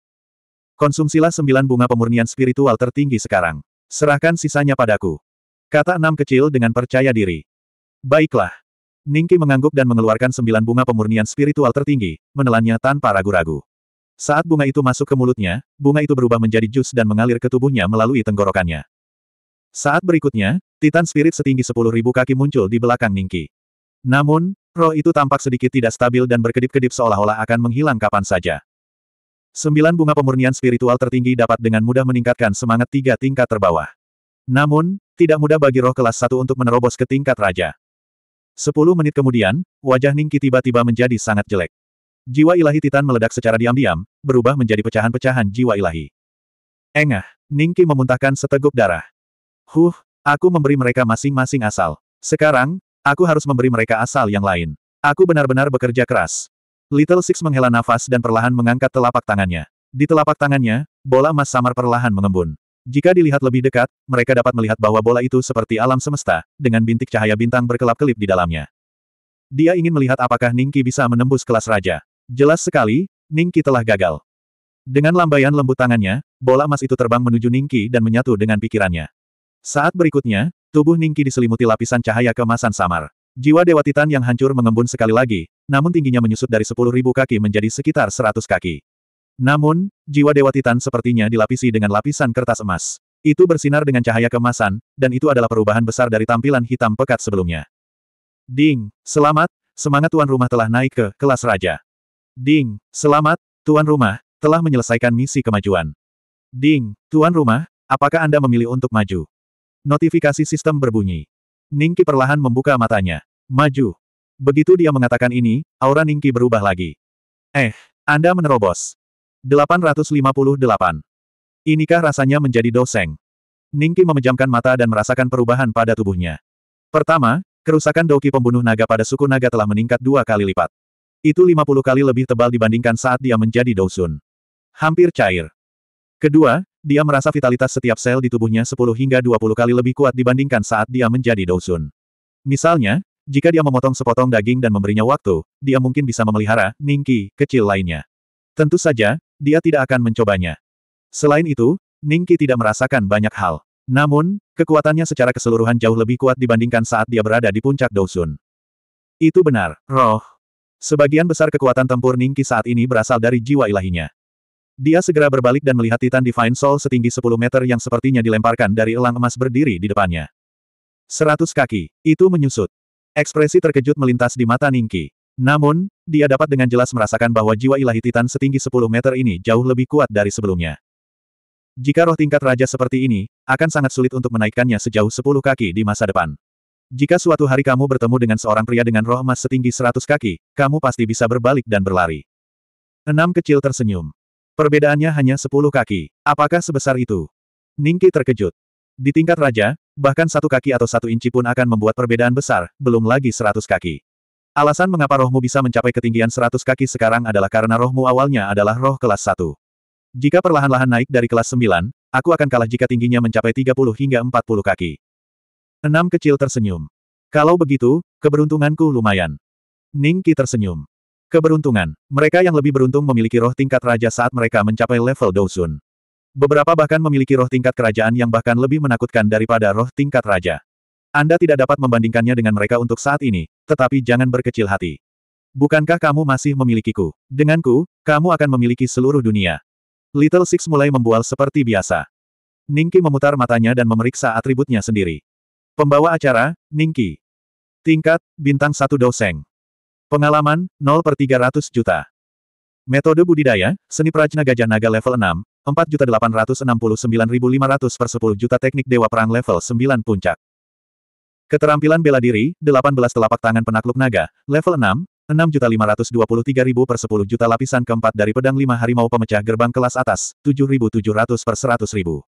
S1: Konsumsilah sembilan bunga pemurnian spiritual tertinggi sekarang. Serahkan sisanya padaku. Kata enam kecil dengan percaya diri. Baiklah. Ningki mengangguk dan mengeluarkan sembilan bunga pemurnian spiritual tertinggi, menelannya tanpa ragu-ragu. Saat bunga itu masuk ke mulutnya, bunga itu berubah menjadi jus dan mengalir ke tubuhnya melalui tenggorokannya. Saat berikutnya, Titan Spirit setinggi sepuluh ribu kaki muncul di belakang Ningki. Namun, roh itu tampak sedikit tidak stabil dan berkedip-kedip seolah-olah akan menghilang kapan saja. Sembilan bunga pemurnian spiritual tertinggi dapat dengan mudah meningkatkan semangat tiga tingkat terbawah. Namun, tidak mudah bagi roh kelas satu untuk menerobos ke tingkat raja. Sepuluh menit kemudian, wajah Ningki tiba-tiba menjadi sangat jelek. Jiwa ilahi Titan meledak secara diam-diam, berubah menjadi pecahan-pecahan jiwa ilahi. Engah, Ningki memuntahkan seteguk darah. Huh, aku memberi mereka masing-masing asal. Sekarang, aku harus memberi mereka asal yang lain. Aku benar-benar bekerja keras. Little Six menghela nafas dan perlahan mengangkat telapak tangannya. Di telapak tangannya, bola emas samar perlahan mengembun. Jika dilihat lebih dekat, mereka dapat melihat bahwa bola itu seperti alam semesta, dengan bintik cahaya bintang berkelap-kelip di dalamnya. Dia ingin melihat apakah Ningki bisa menembus kelas raja. Jelas sekali, Ningki telah gagal. Dengan lambaian lembut tangannya, bola emas itu terbang menuju Ningki dan menyatu dengan pikirannya. Saat berikutnya, tubuh Ningki diselimuti lapisan cahaya kemasan samar. Jiwa Dewa Titan yang hancur mengembun sekali lagi, namun tingginya menyusut dari 10.000 kaki menjadi sekitar 100 kaki. Namun, jiwa Dewa Titan sepertinya dilapisi dengan lapisan kertas emas. Itu bersinar dengan cahaya kemasan, dan itu adalah perubahan besar dari tampilan hitam pekat sebelumnya. Ding, selamat, semangat tuan rumah telah naik ke kelas raja. Ding, selamat, tuan rumah, telah menyelesaikan misi kemajuan. Ding, tuan rumah, apakah Anda memilih untuk maju? Notifikasi sistem berbunyi. Ningki perlahan membuka matanya. Maju. Begitu dia mengatakan ini, aura Ningki berubah lagi. Eh, Anda menerobos. 858. Inikah rasanya menjadi doseng? Ningki memejamkan mata dan merasakan perubahan pada tubuhnya. Pertama, kerusakan doki pembunuh naga pada suku naga telah meningkat dua kali lipat. Itu 50 kali lebih tebal dibandingkan saat dia menjadi Dousun. Hampir cair. Kedua, dia merasa vitalitas setiap sel di tubuhnya 10 hingga 20 kali lebih kuat dibandingkan saat dia menjadi Dousun. Misalnya, jika dia memotong sepotong daging dan memberinya waktu, dia mungkin bisa memelihara Ningki kecil lainnya. Tentu saja, dia tidak akan mencobanya. Selain itu, Ningki tidak merasakan banyak hal. Namun, kekuatannya secara keseluruhan jauh lebih kuat dibandingkan saat dia berada di puncak Dousun. Itu benar, roh. Sebagian besar kekuatan tempur Ningki saat ini berasal dari jiwa ilahinya. Dia segera berbalik dan melihat Titan Divine Soul setinggi 10 meter yang sepertinya dilemparkan dari elang emas berdiri di depannya. Seratus kaki, itu menyusut. Ekspresi terkejut melintas di mata Ningki. Namun, dia dapat dengan jelas merasakan bahwa jiwa ilahi Titan setinggi 10 meter ini jauh lebih kuat dari sebelumnya. Jika roh tingkat raja seperti ini, akan sangat sulit untuk menaikkannya sejauh 10 kaki di masa depan. Jika suatu hari kamu bertemu dengan seorang pria dengan roh emas setinggi seratus kaki, kamu pasti bisa berbalik dan berlari. Enam kecil tersenyum. Perbedaannya hanya sepuluh kaki. Apakah sebesar itu? Ningki terkejut. Di tingkat raja, bahkan satu kaki atau satu inci pun akan membuat perbedaan besar, belum lagi seratus kaki. Alasan mengapa rohmu bisa mencapai ketinggian seratus kaki sekarang adalah karena rohmu awalnya adalah roh kelas satu. Jika perlahan-lahan naik dari kelas sembilan, aku akan kalah jika tingginya mencapai tiga puluh hingga empat puluh kaki. Enam kecil tersenyum. Kalau begitu, keberuntunganku lumayan. Ningki tersenyum. Keberuntungan, mereka yang lebih beruntung memiliki roh tingkat raja saat mereka mencapai level Dousun. Beberapa bahkan memiliki roh tingkat kerajaan yang bahkan lebih menakutkan daripada roh tingkat raja. Anda tidak dapat membandingkannya dengan mereka untuk saat ini, tetapi jangan berkecil hati. Bukankah kamu masih memilikiku? Denganku, kamu akan memiliki seluruh dunia. Little Six mulai membual seperti biasa. Ningki memutar matanya dan memeriksa atributnya sendiri. Pembawa acara, Ningki. Tingkat, bintang 1 doseng. Pengalaman, 0 per 300 juta. Metode budidaya, seni prajna gajah naga level 6, 4.869.500 per 10 juta teknik dewa perang level 9 puncak. Keterampilan bela diri, 18 telapak tangan penakluk naga, level 6, 6.523.000 per 10 juta lapisan keempat dari pedang 5 harimau pemecah gerbang kelas atas, 7.700 per 100.000.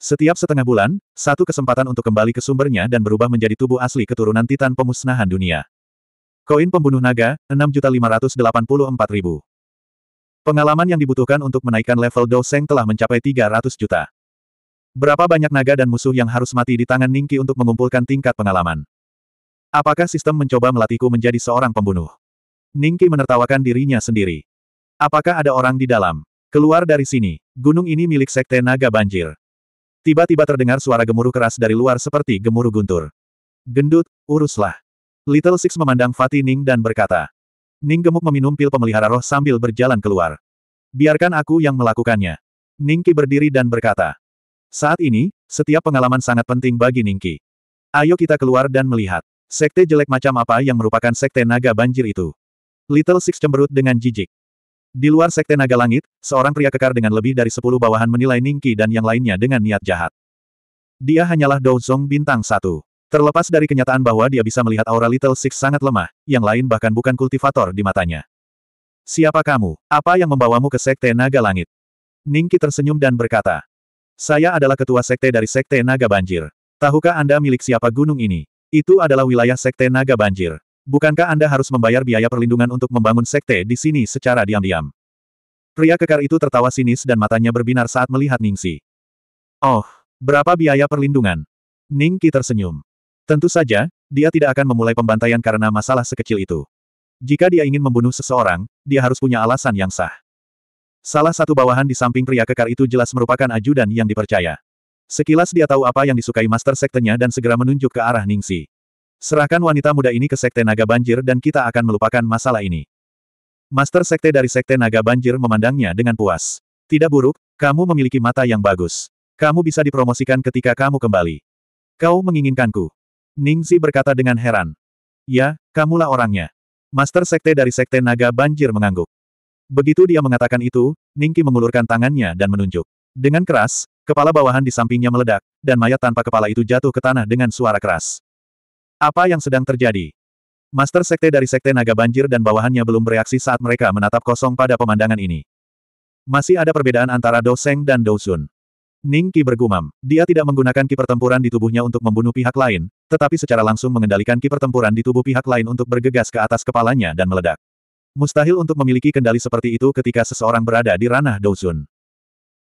S1: Setiap setengah bulan, satu kesempatan untuk kembali ke sumbernya dan berubah menjadi tubuh asli keturunan Titan Pemusnahan Dunia. Koin Pembunuh Naga, 6.584.000. Pengalaman yang dibutuhkan untuk menaikkan level Doseng telah mencapai 300 juta. Berapa banyak naga dan musuh yang harus mati di tangan Ningki untuk mengumpulkan tingkat pengalaman? Apakah sistem mencoba melatihku menjadi seorang pembunuh? Ningki menertawakan dirinya sendiri. Apakah ada orang di dalam? Keluar dari sini, gunung ini milik Sekte Naga Banjir. Tiba-tiba terdengar suara gemuruh keras dari luar seperti gemuruh guntur. Gendut, uruslah. Little Six memandang Fatih Ning dan berkata. Ning gemuk meminum pil pemelihara roh sambil berjalan keluar. Biarkan aku yang melakukannya. Ningki berdiri dan berkata. Saat ini, setiap pengalaman sangat penting bagi Ningki. Ayo kita keluar dan melihat. Sekte jelek macam apa yang merupakan sekte naga banjir itu. Little Six cemberut dengan jijik. Di luar Sekte Naga Langit, seorang pria kekar dengan lebih dari sepuluh bawahan menilai Ningki dan yang lainnya dengan niat jahat. Dia hanyalah Douzong bintang satu. Terlepas dari kenyataan bahwa dia bisa melihat aura Little Six sangat lemah, yang lain bahkan bukan kultivator di matanya. Siapa kamu? Apa yang membawamu ke Sekte Naga Langit? Ningki tersenyum dan berkata. Saya adalah ketua Sekte dari Sekte Naga Banjir. Tahukah Anda milik siapa gunung ini? Itu adalah wilayah Sekte Naga Banjir. Bukankah Anda harus membayar biaya perlindungan untuk membangun sekte di sini secara diam-diam? Pria kekar itu tertawa sinis dan matanya berbinar saat melihat Ningsi. Oh, berapa biaya perlindungan? Ningki tersenyum. Tentu saja, dia tidak akan memulai pembantaian karena masalah sekecil itu. Jika dia ingin membunuh seseorang, dia harus punya alasan yang sah. Salah satu bawahan di samping pria kekar itu jelas merupakan ajudan yang dipercaya. Sekilas dia tahu apa yang disukai master sektenya dan segera menunjuk ke arah Ningsi. Serahkan wanita muda ini ke Sekte Naga Banjir dan kita akan melupakan masalah ini. Master Sekte dari Sekte Naga Banjir memandangnya dengan puas. Tidak buruk, kamu memiliki mata yang bagus. Kamu bisa dipromosikan ketika kamu kembali. Kau menginginkanku. Ningzi berkata dengan heran. Ya, kamulah orangnya. Master Sekte dari Sekte Naga Banjir mengangguk. Begitu dia mengatakan itu, Ningki mengulurkan tangannya dan menunjuk. Dengan keras, kepala bawahan di sampingnya meledak, dan mayat tanpa kepala itu jatuh ke tanah dengan suara keras. Apa yang sedang terjadi? Master Sekte dari Sekte Naga Banjir dan bawahannya belum bereaksi saat mereka menatap kosong pada pemandangan ini. Masih ada perbedaan antara Dou Seng dan Dou Sun. Ning Qi bergumam. Dia tidak menggunakan Qi pertempuran di tubuhnya untuk membunuh pihak lain, tetapi secara langsung mengendalikan Qi pertempuran di tubuh pihak lain untuk bergegas ke atas kepalanya dan meledak. Mustahil untuk memiliki kendali seperti itu ketika seseorang berada di ranah Dou Sun.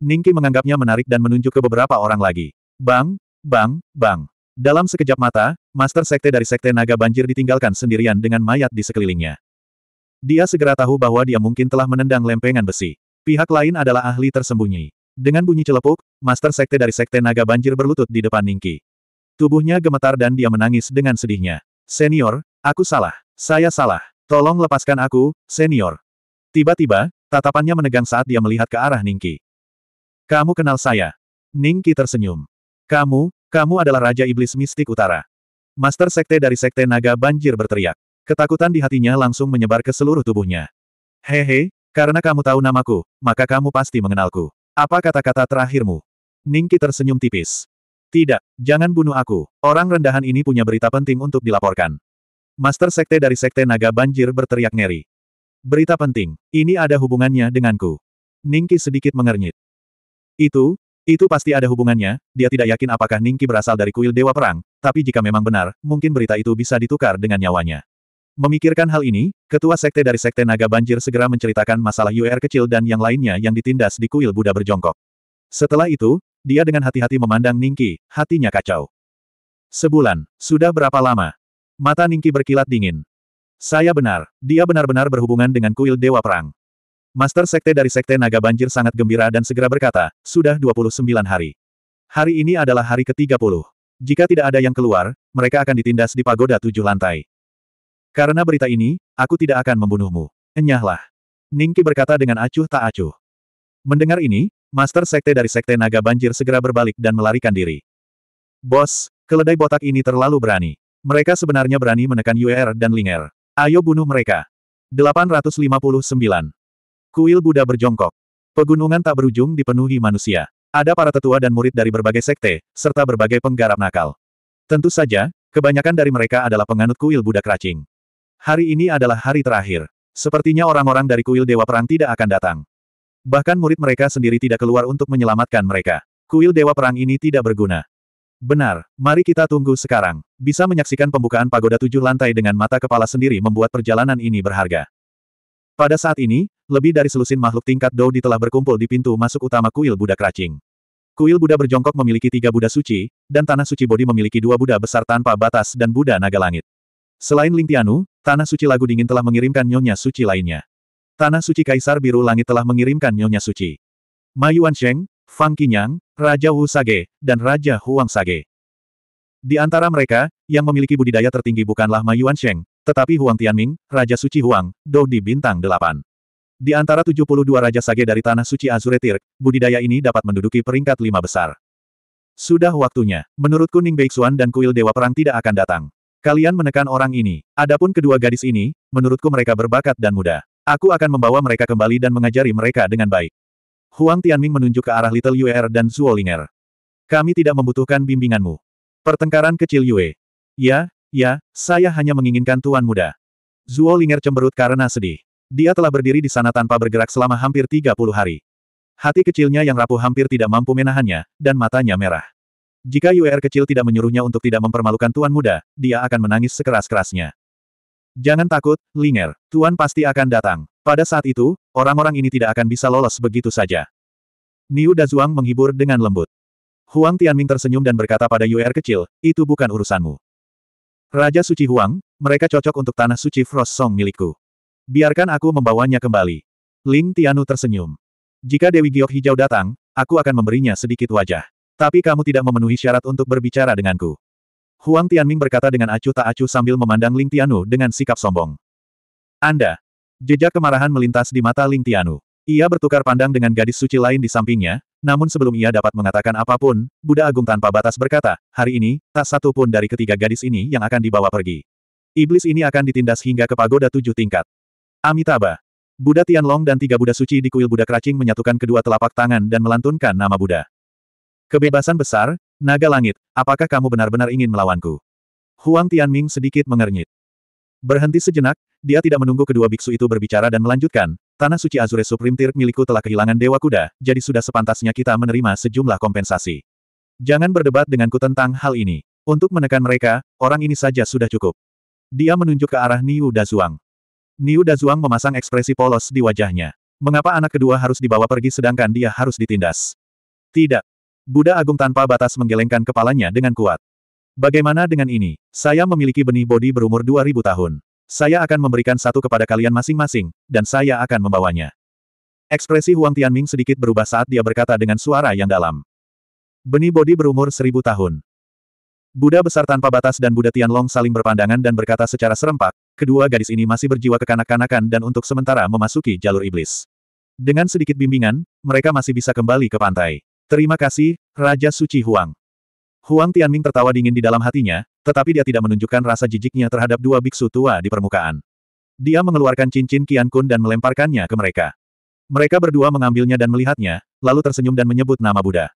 S1: Ning Qi menganggapnya menarik dan menunjuk ke beberapa orang lagi. Bang, bang, bang. Dalam sekejap mata, Master Sekte dari Sekte Naga Banjir ditinggalkan sendirian dengan mayat di sekelilingnya. Dia segera tahu bahwa dia mungkin telah menendang lempengan besi. Pihak lain adalah ahli tersembunyi. Dengan bunyi celepuk, Master Sekte dari Sekte Naga Banjir berlutut di depan Ningki. Tubuhnya gemetar dan dia menangis dengan sedihnya. Senior, aku salah. Saya salah. Tolong lepaskan aku, senior. Tiba-tiba, tatapannya menegang saat dia melihat ke arah Ningki. Kamu kenal saya. Ningki tersenyum. Kamu, kamu adalah Raja Iblis Mistik Utara. Master Sekte dari Sekte Naga Banjir berteriak. Ketakutan di hatinya langsung menyebar ke seluruh tubuhnya. Hehe, karena kamu tahu namaku, maka kamu pasti mengenalku. Apa kata-kata terakhirmu? Ningki tersenyum tipis. Tidak, jangan bunuh aku. Orang rendahan ini punya berita penting untuk dilaporkan. Master Sekte dari Sekte Naga Banjir berteriak ngeri. Berita penting, ini ada hubungannya denganku. Ningki sedikit mengernyit. Itu, itu pasti ada hubungannya, dia tidak yakin apakah Ningki berasal dari kuil Dewa Perang, tapi jika memang benar, mungkin berita itu bisa ditukar dengan nyawanya. Memikirkan hal ini, ketua sekte dari sekte Naga Banjir segera menceritakan masalah UR kecil dan yang lainnya yang ditindas di kuil Buddha berjongkok. Setelah itu, dia dengan hati-hati memandang Ningki, hatinya kacau. Sebulan, sudah berapa lama? Mata Ningki berkilat dingin. Saya benar, dia benar-benar berhubungan dengan kuil Dewa Perang. Master Sekte dari Sekte Naga Banjir sangat gembira dan segera berkata, sudah 29 hari. Hari ini adalah hari ke-30. Jika tidak ada yang keluar, mereka akan ditindas di pagoda tujuh lantai. Karena berita ini, aku tidak akan membunuhmu. Enyahlah. Ningki berkata dengan acuh tak acuh. Mendengar ini, Master Sekte dari Sekte Naga Banjir segera berbalik dan melarikan diri. Bos, keledai botak ini terlalu berani. Mereka sebenarnya berani menekan UR dan Linger. Ayo bunuh mereka. 859. Kuil Buddha berjongkok. Pegunungan tak berujung dipenuhi manusia. Ada para tetua dan murid dari berbagai sekte, serta berbagai penggarap nakal. Tentu saja, kebanyakan dari mereka adalah penganut kuil Buddha Kracing. Hari ini adalah hari terakhir. Sepertinya orang-orang dari kuil Dewa Perang tidak akan datang. Bahkan murid mereka sendiri tidak keluar untuk menyelamatkan mereka. Kuil Dewa Perang ini tidak berguna. Benar, mari kita tunggu sekarang. Bisa menyaksikan pembukaan pagoda tujuh lantai dengan mata kepala sendiri membuat perjalanan ini berharga. Pada saat ini, lebih dari selusin makhluk tingkat di telah berkumpul di pintu masuk utama kuil Buddha Kracing. Kuil Buddha berjongkok memiliki tiga Buddha suci, dan Tanah Suci Bodhi memiliki dua Buddha besar tanpa batas dan Buddha Naga Langit. Selain Ling Tianu, Tanah Suci Lagu Dingin telah mengirimkan Nyonya Suci lainnya. Tanah Suci Kaisar Biru Langit telah mengirimkan Nyonya Suci. Mayuan Sheng, Fang Qinyang, Raja Wu Sage, dan Raja Huang Sage. Di antara mereka, yang memiliki budidaya tertinggi bukanlah Mayuan Sheng, tetapi Huang Tianming, Raja Suci Huang, Dou di bintang delapan. Di antara 72 Raja Sage dari Tanah Suci Azure Tirk, budidaya ini dapat menduduki peringkat lima besar. Sudah waktunya. Menurutku Ning Beixuan dan kuil Dewa Perang tidak akan datang. Kalian menekan orang ini. Adapun kedua gadis ini, menurutku mereka berbakat dan muda. Aku akan membawa mereka kembali dan mengajari mereka dengan baik. Huang Tianming menunjuk ke arah Little Yue Er dan Zuolinger. Kami tidak membutuhkan bimbinganmu. Pertengkaran kecil Yue. Ya, Ya, saya hanya menginginkan tuan muda. Zuo Linger cemberut karena sedih. Dia telah berdiri di sana tanpa bergerak selama hampir 30 hari. Hati kecilnya yang rapuh hampir tidak mampu menahannya, dan matanya merah. Jika UR kecil tidak menyuruhnya untuk tidak mempermalukan tuan muda, dia akan menangis sekeras-kerasnya. Jangan takut, Linger, tuan pasti akan datang. Pada saat itu, orang-orang ini tidak akan bisa lolos begitu saja. Niu Dazuang menghibur dengan lembut. Huang Tianming tersenyum dan berkata pada UR kecil, itu bukan urusanmu. Raja Suci Huang, mereka cocok untuk tanah suci Frost Song milikku. Biarkan aku membawanya kembali. Ling Tianu tersenyum. Jika Dewi Giok Hijau datang, aku akan memberinya sedikit wajah. Tapi kamu tidak memenuhi syarat untuk berbicara denganku. Huang Tianming berkata dengan acuh tak acuh sambil memandang Ling Tianu dengan sikap sombong. Anda. Jejak kemarahan melintas di mata Ling Tianu. Ia bertukar pandang dengan gadis suci lain di sampingnya, namun sebelum ia dapat mengatakan apapun, Buddha Agung tanpa batas berkata, hari ini, tak satu pun dari ketiga gadis ini yang akan dibawa pergi. Iblis ini akan ditindas hingga ke pagoda tujuh tingkat. Amitabha. Buddha Tianlong dan tiga Buddha suci di kuil Buddha Kracing menyatukan kedua telapak tangan dan melantunkan nama Buddha. Kebebasan besar, naga langit, apakah kamu benar-benar ingin melawanku? Huang Tianming sedikit mengernyit. Berhenti sejenak, dia tidak menunggu kedua biksu itu berbicara dan melanjutkan, Tanah suci Azure Supreme Tirk milikku telah kehilangan Dewa Kuda, jadi sudah sepantasnya kita menerima sejumlah kompensasi. Jangan berdebat denganku tentang hal ini. Untuk menekan mereka, orang ini saja sudah cukup. Dia menunjuk ke arah Niu Dazuang. Niu Dazuang memasang ekspresi polos di wajahnya. Mengapa anak kedua harus dibawa pergi sedangkan dia harus ditindas? Tidak. Buddha Agung tanpa batas menggelengkan kepalanya dengan kuat. Bagaimana dengan ini? Saya memiliki benih bodi berumur 2000 tahun. Saya akan memberikan satu kepada kalian masing-masing, dan saya akan membawanya. Ekspresi Huang Tianming sedikit berubah saat dia berkata dengan suara yang dalam. Benih bodi berumur seribu tahun. Buddha besar tanpa batas dan Buddha Tianlong saling berpandangan dan berkata secara serempak, kedua gadis ini masih berjiwa kekanak-kanakan dan untuk sementara memasuki jalur iblis. Dengan sedikit bimbingan, mereka masih bisa kembali ke pantai. Terima kasih, Raja Suci Huang. Huang Tianming tertawa dingin di dalam hatinya, tetapi dia tidak menunjukkan rasa jijiknya terhadap dua biksu tua di permukaan. Dia mengeluarkan cincin Qian Kun dan melemparkannya ke mereka. Mereka berdua mengambilnya dan melihatnya, lalu tersenyum dan menyebut nama Buddha.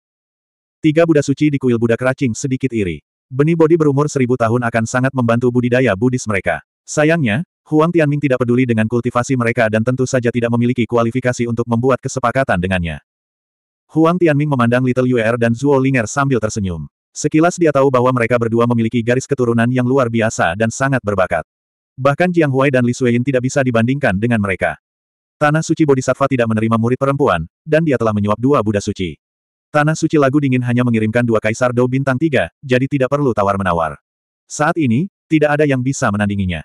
S1: Tiga Buddha suci di kuil Buddha Keracing sedikit iri. Benih bodi berumur seribu tahun akan sangat membantu budidaya Buddhis mereka. Sayangnya, Huang Tianming tidak peduli dengan kultivasi mereka dan tentu saja tidak memiliki kualifikasi untuk membuat kesepakatan dengannya. Huang Tianming memandang Little Yuer dan Zhuo Linger sambil tersenyum. Sekilas dia tahu bahwa mereka berdua memiliki garis keturunan yang luar biasa dan sangat berbakat. Bahkan Jiang Huai dan Li Sueyin tidak bisa dibandingkan dengan mereka. Tanah suci Bodhisattva tidak menerima murid perempuan, dan dia telah menyuap dua Buddha suci. Tanah suci lagu dingin hanya mengirimkan dua kaisar Dou bintang tiga, jadi tidak perlu tawar-menawar. Saat ini, tidak ada yang bisa menandinginya.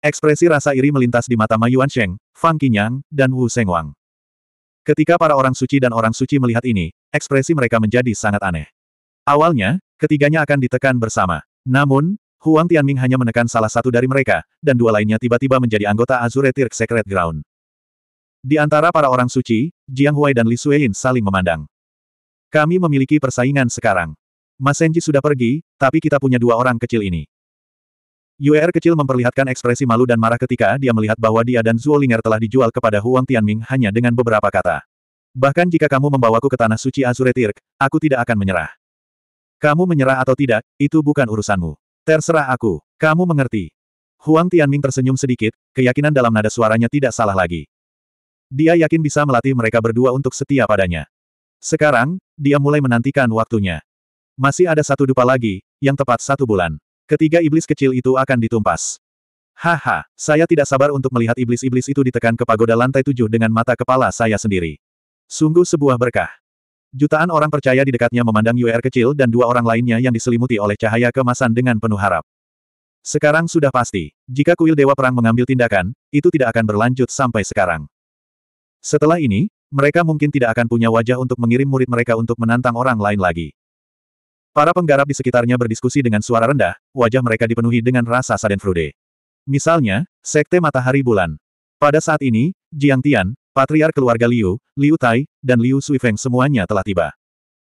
S1: Ekspresi rasa iri melintas di mata Mayuan Cheng, Sheng, Fang Qinyang, dan Wu Sengwang. Ketika para orang suci dan orang suci melihat ini, ekspresi mereka menjadi sangat aneh. Awalnya, ketiganya akan ditekan bersama. Namun, Huang Tianming hanya menekan salah satu dari mereka, dan dua lainnya tiba-tiba menjadi anggota Azure Tirk Secret Ground. Di antara para orang suci, Jiang Huai dan Li Suein saling memandang. Kami memiliki persaingan sekarang. Mas Senji sudah pergi, tapi kita punya dua orang kecil ini. Yuer kecil memperlihatkan ekspresi malu dan marah ketika dia melihat bahwa dia dan Zuo Ling'er telah dijual kepada Huang Tianming hanya dengan beberapa kata. Bahkan jika kamu membawaku ke tanah suci Azure Tirk, aku tidak akan menyerah. Kamu menyerah atau tidak, itu bukan urusanmu. Terserah aku. Kamu mengerti. Huang Tianming tersenyum sedikit, keyakinan dalam nada suaranya tidak salah lagi. Dia yakin bisa melatih mereka berdua untuk setia padanya. Sekarang, dia mulai menantikan waktunya. Masih ada satu dupa lagi, yang tepat satu bulan. Ketiga iblis kecil itu akan ditumpas. Haha, saya tidak sabar untuk melihat iblis-iblis itu ditekan ke pagoda lantai tujuh dengan mata kepala saya sendiri. Sungguh sebuah berkah. Jutaan orang percaya di dekatnya memandang UR er kecil dan dua orang lainnya yang diselimuti oleh cahaya kemasan dengan penuh harap. Sekarang sudah pasti, jika kuil Dewa Perang mengambil tindakan, itu tidak akan berlanjut sampai sekarang. Setelah ini, mereka mungkin tidak akan punya wajah untuk mengirim murid mereka untuk menantang orang lain lagi. Para penggarap di sekitarnya berdiskusi dengan suara rendah, wajah mereka dipenuhi dengan rasa sadenfrude. Misalnya, Sekte Matahari Bulan. Pada saat ini, Jiang Tian, Patriar keluarga Liu, Liu Tai, dan Liu Sui Feng semuanya telah tiba.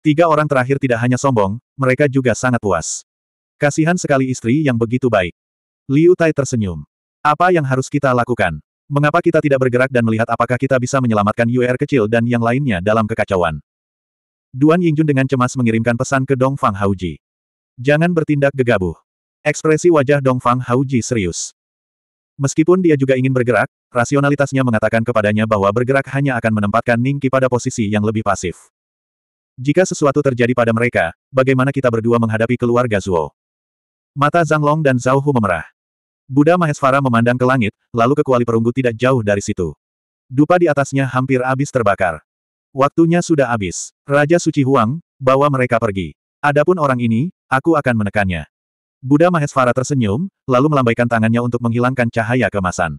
S1: Tiga orang terakhir tidak hanya sombong, mereka juga sangat puas. Kasihan sekali istri yang begitu baik. Liu Tai tersenyum. Apa yang harus kita lakukan? Mengapa kita tidak bergerak dan melihat apakah kita bisa menyelamatkan UR kecil dan yang lainnya dalam kekacauan? Duan Yingjun dengan cemas mengirimkan pesan ke Dong Fang Hauji. Jangan bertindak gegabah. Ekspresi wajah Dong Fang Hauji serius. Meskipun dia juga ingin bergerak, rasionalitasnya mengatakan kepadanya bahwa bergerak hanya akan menempatkan Ningki pada posisi yang lebih pasif. Jika sesuatu terjadi pada mereka, bagaimana kita berdua menghadapi keluarga Zuo? Mata Zhang Long dan Zhao Hu memerah. Buddha Mahesvara memandang ke langit, lalu ke kuali perunggu tidak jauh dari situ. Dupa di atasnya hampir habis terbakar. Waktunya sudah habis. Raja Suci Huang, bawa mereka pergi. Adapun orang ini, aku akan menekannya. Buddha Mahesvara tersenyum, lalu melambaikan tangannya untuk menghilangkan cahaya kemasan.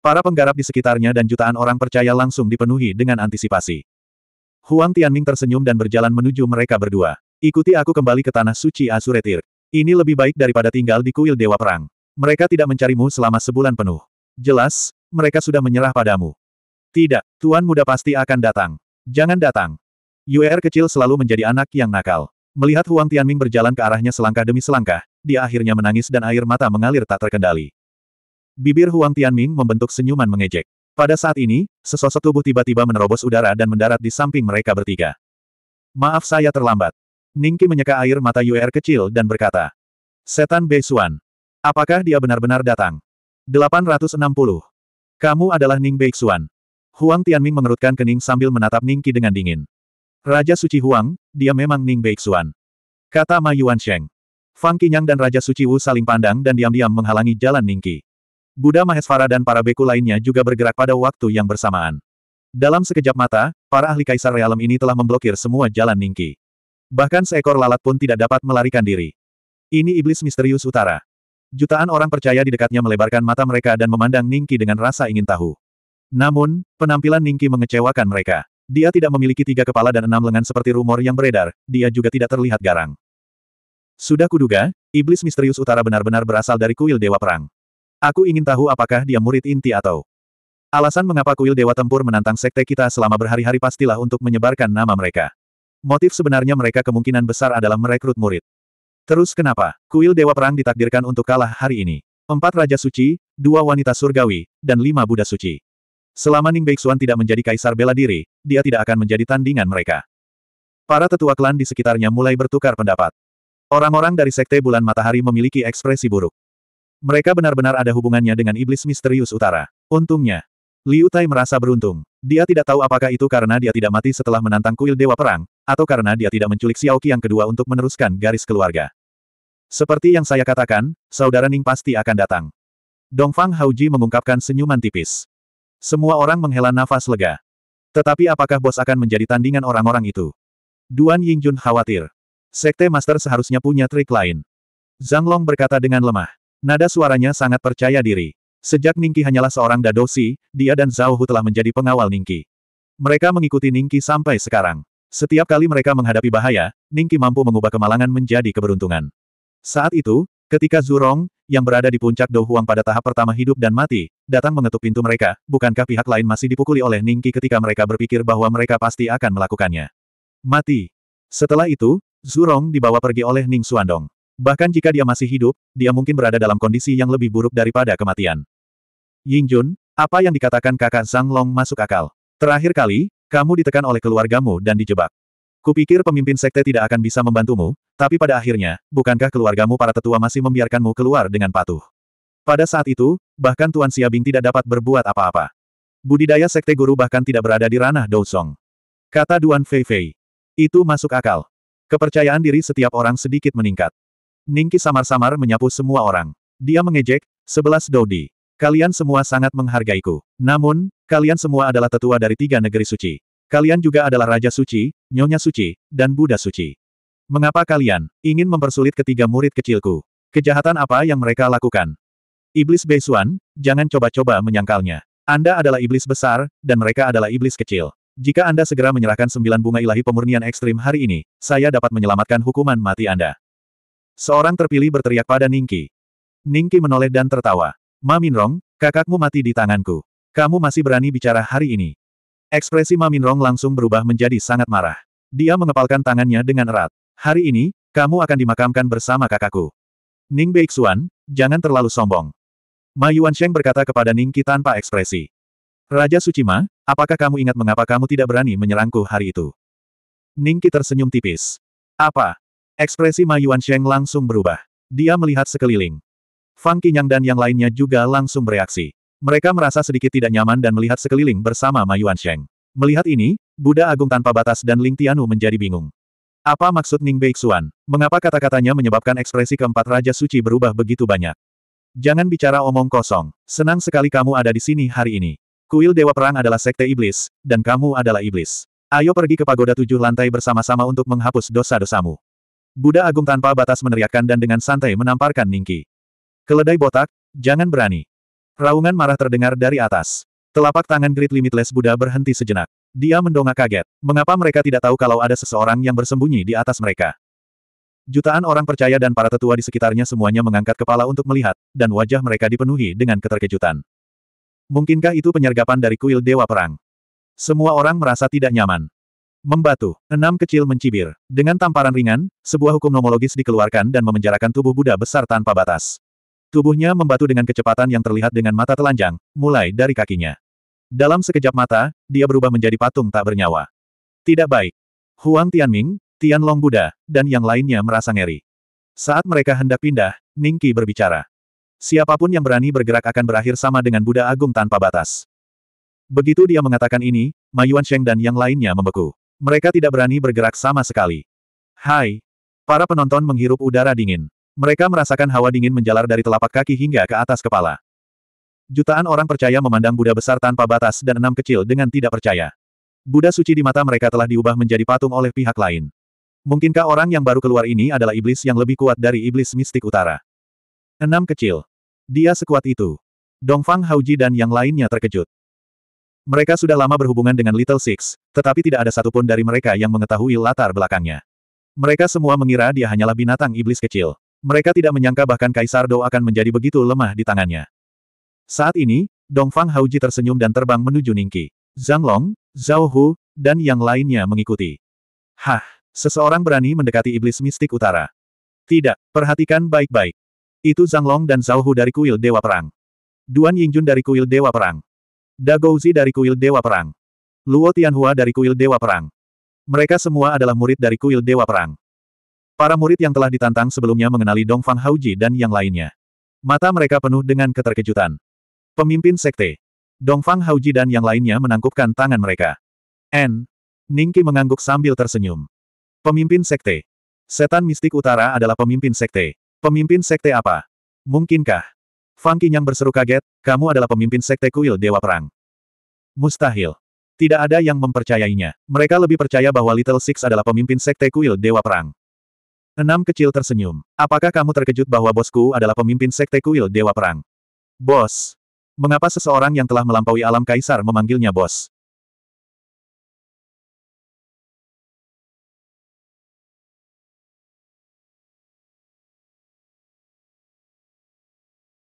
S1: Para penggarap di sekitarnya dan jutaan orang percaya langsung dipenuhi dengan antisipasi. Huang Tianming tersenyum dan berjalan menuju mereka berdua. Ikuti aku kembali ke tanah suci Asuretir. Ini lebih baik daripada tinggal di kuil Dewa Perang. Mereka tidak mencarimu selama sebulan penuh. Jelas, mereka sudah menyerah padamu. Tidak, Tuan Muda pasti akan datang. Jangan datang. Yuer kecil selalu menjadi anak yang nakal. Melihat Huang Tianming berjalan ke arahnya selangkah demi selangkah, dia akhirnya menangis dan air mata mengalir tak terkendali. Bibir Huang Tianming membentuk senyuman mengejek. Pada saat ini, sesosok tubuh tiba-tiba menerobos udara dan mendarat di samping mereka bertiga. Maaf saya terlambat. Ningki menyeka air mata UR er kecil dan berkata. Setan Bei Beisuan. Apakah dia benar-benar datang? 860. Kamu adalah Ning Bei Beixuan. Huang Tianming mengerutkan kening sambil menatap Ningki dengan dingin. Raja Suci Huang, dia memang Ning Bei Beixuan. Kata Ma Yuan Sheng. Fang Qinyang dan Raja Suci Wu saling pandang dan diam-diam menghalangi jalan Ningki. Buddha Mahesvara dan para beku lainnya juga bergerak pada waktu yang bersamaan. Dalam sekejap mata, para ahli kaisar realem ini telah memblokir semua jalan Ningki. Bahkan seekor lalat pun tidak dapat melarikan diri. Ini iblis misterius utara. Jutaan orang percaya di dekatnya melebarkan mata mereka dan memandang Ningki dengan rasa ingin tahu. Namun, penampilan Ningki mengecewakan mereka. Dia tidak memiliki tiga kepala dan enam lengan seperti rumor yang beredar, dia juga tidak terlihat garang. Sudah kuduga, iblis misterius utara benar-benar berasal dari kuil Dewa Perang. Aku ingin tahu apakah dia murid inti atau... Alasan mengapa kuil Dewa Tempur menantang sekte kita selama berhari-hari pastilah untuk menyebarkan nama mereka. Motif sebenarnya mereka kemungkinan besar adalah merekrut murid. Terus kenapa, kuil Dewa Perang ditakdirkan untuk kalah hari ini. Empat Raja Suci, dua wanita surgawi, dan lima Buddha Suci. Selama Ning Beixuan tidak menjadi kaisar bela diri, dia tidak akan menjadi tandingan mereka. Para tetua klan di sekitarnya mulai bertukar pendapat. Orang-orang dari Sekte Bulan Matahari memiliki ekspresi buruk. Mereka benar-benar ada hubungannya dengan iblis misterius utara. Untungnya, Liu Tai merasa beruntung. Dia tidak tahu apakah itu karena dia tidak mati setelah menantang kuil Dewa Perang, atau karena dia tidak menculik Xiao Qi yang kedua untuk meneruskan garis keluarga. Seperti yang saya katakan, saudara Ning pasti akan datang. Dongfang Hauji mengungkapkan senyuman tipis. Semua orang menghela nafas lega. Tetapi apakah bos akan menjadi tandingan orang-orang itu? Duan Yingjun khawatir. Sekte Master seharusnya punya trik lain. Zhang Long berkata dengan lemah. Nada suaranya sangat percaya diri. Sejak Ningki hanyalah seorang dadosi, dia dan Zhao Hu telah menjadi pengawal Ningki. Mereka mengikuti Ningki sampai sekarang. Setiap kali mereka menghadapi bahaya, Ningki mampu mengubah kemalangan menjadi keberuntungan. Saat itu, ketika Zurong, yang berada di puncak Douhuang pada tahap pertama hidup dan mati, datang mengetuk pintu mereka, bukankah pihak lain masih dipukuli oleh Ningki ketika mereka berpikir bahwa mereka pasti akan melakukannya. Mati. Setelah itu, Zurong dibawa pergi oleh Ning Suandong. Bahkan jika dia masih hidup, dia mungkin berada dalam kondisi yang lebih buruk daripada kematian. Yingjun, apa yang dikatakan kakak Zhang Long masuk akal. Terakhir kali, kamu ditekan oleh keluargamu dan dijebak. Kupikir pemimpin sekte tidak akan bisa membantumu, tapi pada akhirnya, bukankah keluargamu para tetua masih membiarkanmu keluar dengan patuh? Pada saat itu, bahkan Tuan Siabing tidak dapat berbuat apa-apa. Budidaya sekte guru bahkan tidak berada di ranah Song. Kata Duan Fei, Itu masuk akal. Kepercayaan diri setiap orang sedikit meningkat. Ningki samar-samar menyapu semua orang. Dia mengejek, sebelas Dodi. Kalian semua sangat menghargaiku. Namun, kalian semua adalah tetua dari tiga negeri suci. Kalian juga adalah Raja Suci, Nyonya Suci, dan Buddha Suci. Mengapa kalian ingin mempersulit ketiga murid kecilku? Kejahatan apa yang mereka lakukan? Iblis Beisuan, jangan coba-coba menyangkalnya. Anda adalah iblis besar, dan mereka adalah iblis kecil. Jika Anda segera menyerahkan sembilan bunga ilahi pemurnian ekstrim hari ini, saya dapat menyelamatkan hukuman mati Anda. Seorang terpilih berteriak pada Ningki. Ningki menoleh dan tertawa. Ma Minrong, kakakmu mati di tanganku. Kamu masih berani bicara hari ini. Ekspresi Ma Minrong langsung berubah menjadi sangat marah. Dia mengepalkan tangannya dengan erat. Hari ini, kamu akan dimakamkan bersama kakakku. Ning Beixuan, jangan terlalu sombong. Ma Yuansheng berkata kepada Ningki tanpa ekspresi. Raja Sucima, apakah kamu ingat mengapa kamu tidak berani menyerangku hari itu? Ningki tersenyum tipis. Apa? Ekspresi Ma Yuan Sheng langsung berubah. Dia melihat sekeliling. Fang Qinyang dan yang lainnya juga langsung bereaksi. Mereka merasa sedikit tidak nyaman dan melihat sekeliling bersama Ma Yuan Sheng. Melihat ini, Buddha Agung tanpa batas dan Ling Tianu menjadi bingung. Apa maksud Ning Beixuan? Mengapa kata-katanya menyebabkan ekspresi keempat Raja Suci berubah begitu banyak? Jangan bicara omong kosong. Senang sekali kamu ada di sini hari ini. Kuil Dewa Perang adalah sekte iblis, dan kamu adalah iblis. Ayo pergi ke pagoda tujuh lantai bersama-sama untuk menghapus dosa-dosamu. Buddha Agung tanpa batas meneriakkan dan dengan santai menamparkan Ningki. Keledai botak, jangan berani. Raungan marah terdengar dari atas. Telapak tangan Great Limitless Buddha berhenti sejenak. Dia mendongak kaget. Mengapa mereka tidak tahu kalau ada seseorang yang bersembunyi di atas mereka? Jutaan orang percaya dan para tetua di sekitarnya semuanya mengangkat kepala untuk melihat, dan wajah mereka dipenuhi dengan keterkejutan. Mungkinkah itu penyergapan dari kuil Dewa Perang? Semua orang merasa tidak nyaman. Membatu. Enam kecil mencibir. Dengan tamparan ringan, sebuah hukum nomologis dikeluarkan dan memenjarakan tubuh Buddha besar tanpa batas. Tubuhnya membatu dengan kecepatan yang terlihat dengan mata telanjang, mulai dari kakinya. Dalam sekejap mata, dia berubah menjadi patung tak bernyawa. Tidak baik. Huang Tianming, Tianlong Buddha, dan yang lainnya merasa ngeri. Saat mereka hendak pindah, Ningki berbicara siapapun yang berani bergerak akan berakhir sama dengan Buddha Agung tanpa batas. Begitu dia mengatakan ini, Mayuan Sheng dan yang lainnya membeku. Mereka tidak berani bergerak sama sekali. Hai! Para penonton menghirup udara dingin. Mereka merasakan hawa dingin menjalar dari telapak kaki hingga ke atas kepala. Jutaan orang percaya memandang Buddha besar tanpa batas dan enam kecil dengan tidak percaya. Buddha suci di mata mereka telah diubah menjadi patung oleh pihak lain. Mungkinkah orang yang baru keluar ini adalah iblis yang lebih kuat dari iblis mistik utara? Enam kecil. Dia sekuat itu. Dongfang Hauji dan yang lainnya terkejut. Mereka sudah lama berhubungan dengan Little Six, tetapi tidak ada satupun dari mereka yang mengetahui latar belakangnya. Mereka semua mengira dia hanyalah binatang iblis kecil. Mereka tidak menyangka bahkan Kaisar Dou akan menjadi begitu lemah di tangannya. Saat ini, Dongfang Hauji tersenyum dan terbang menuju Ningqi. Zhang Long, Zhao Hu, dan yang lainnya mengikuti. Hah, seseorang berani mendekati iblis mistik utara. Tidak, perhatikan baik-baik. Itu Zhang Long dan Zhao Hu dari kuil Dewa Perang. Duan Yingjun dari kuil Dewa Perang. Dagouzi dari kuil Dewa Perang. Luo Tianhua dari kuil Dewa Perang. Mereka semua adalah murid dari kuil Dewa Perang. Para murid yang telah ditantang sebelumnya mengenali Dongfang Fang Haoji dan yang lainnya. Mata mereka penuh dengan keterkejutan. Pemimpin sekte. Dongfang Fang Haoji dan yang lainnya menangkupkan tangan mereka. N. Ningki mengangguk sambil tersenyum. Pemimpin sekte. Setan mistik utara adalah pemimpin sekte. Pemimpin sekte apa? Mungkinkah? Fang yang berseru kaget, kamu adalah pemimpin sekte kuil Dewa Perang. Mustahil. Tidak ada yang mempercayainya. Mereka lebih percaya bahwa Little Six adalah pemimpin sekte kuil Dewa Perang. Enam kecil tersenyum. Apakah kamu terkejut bahwa bosku adalah pemimpin sekte kuil Dewa Perang? Bos. Mengapa seseorang yang telah melampaui alam kaisar memanggilnya bos?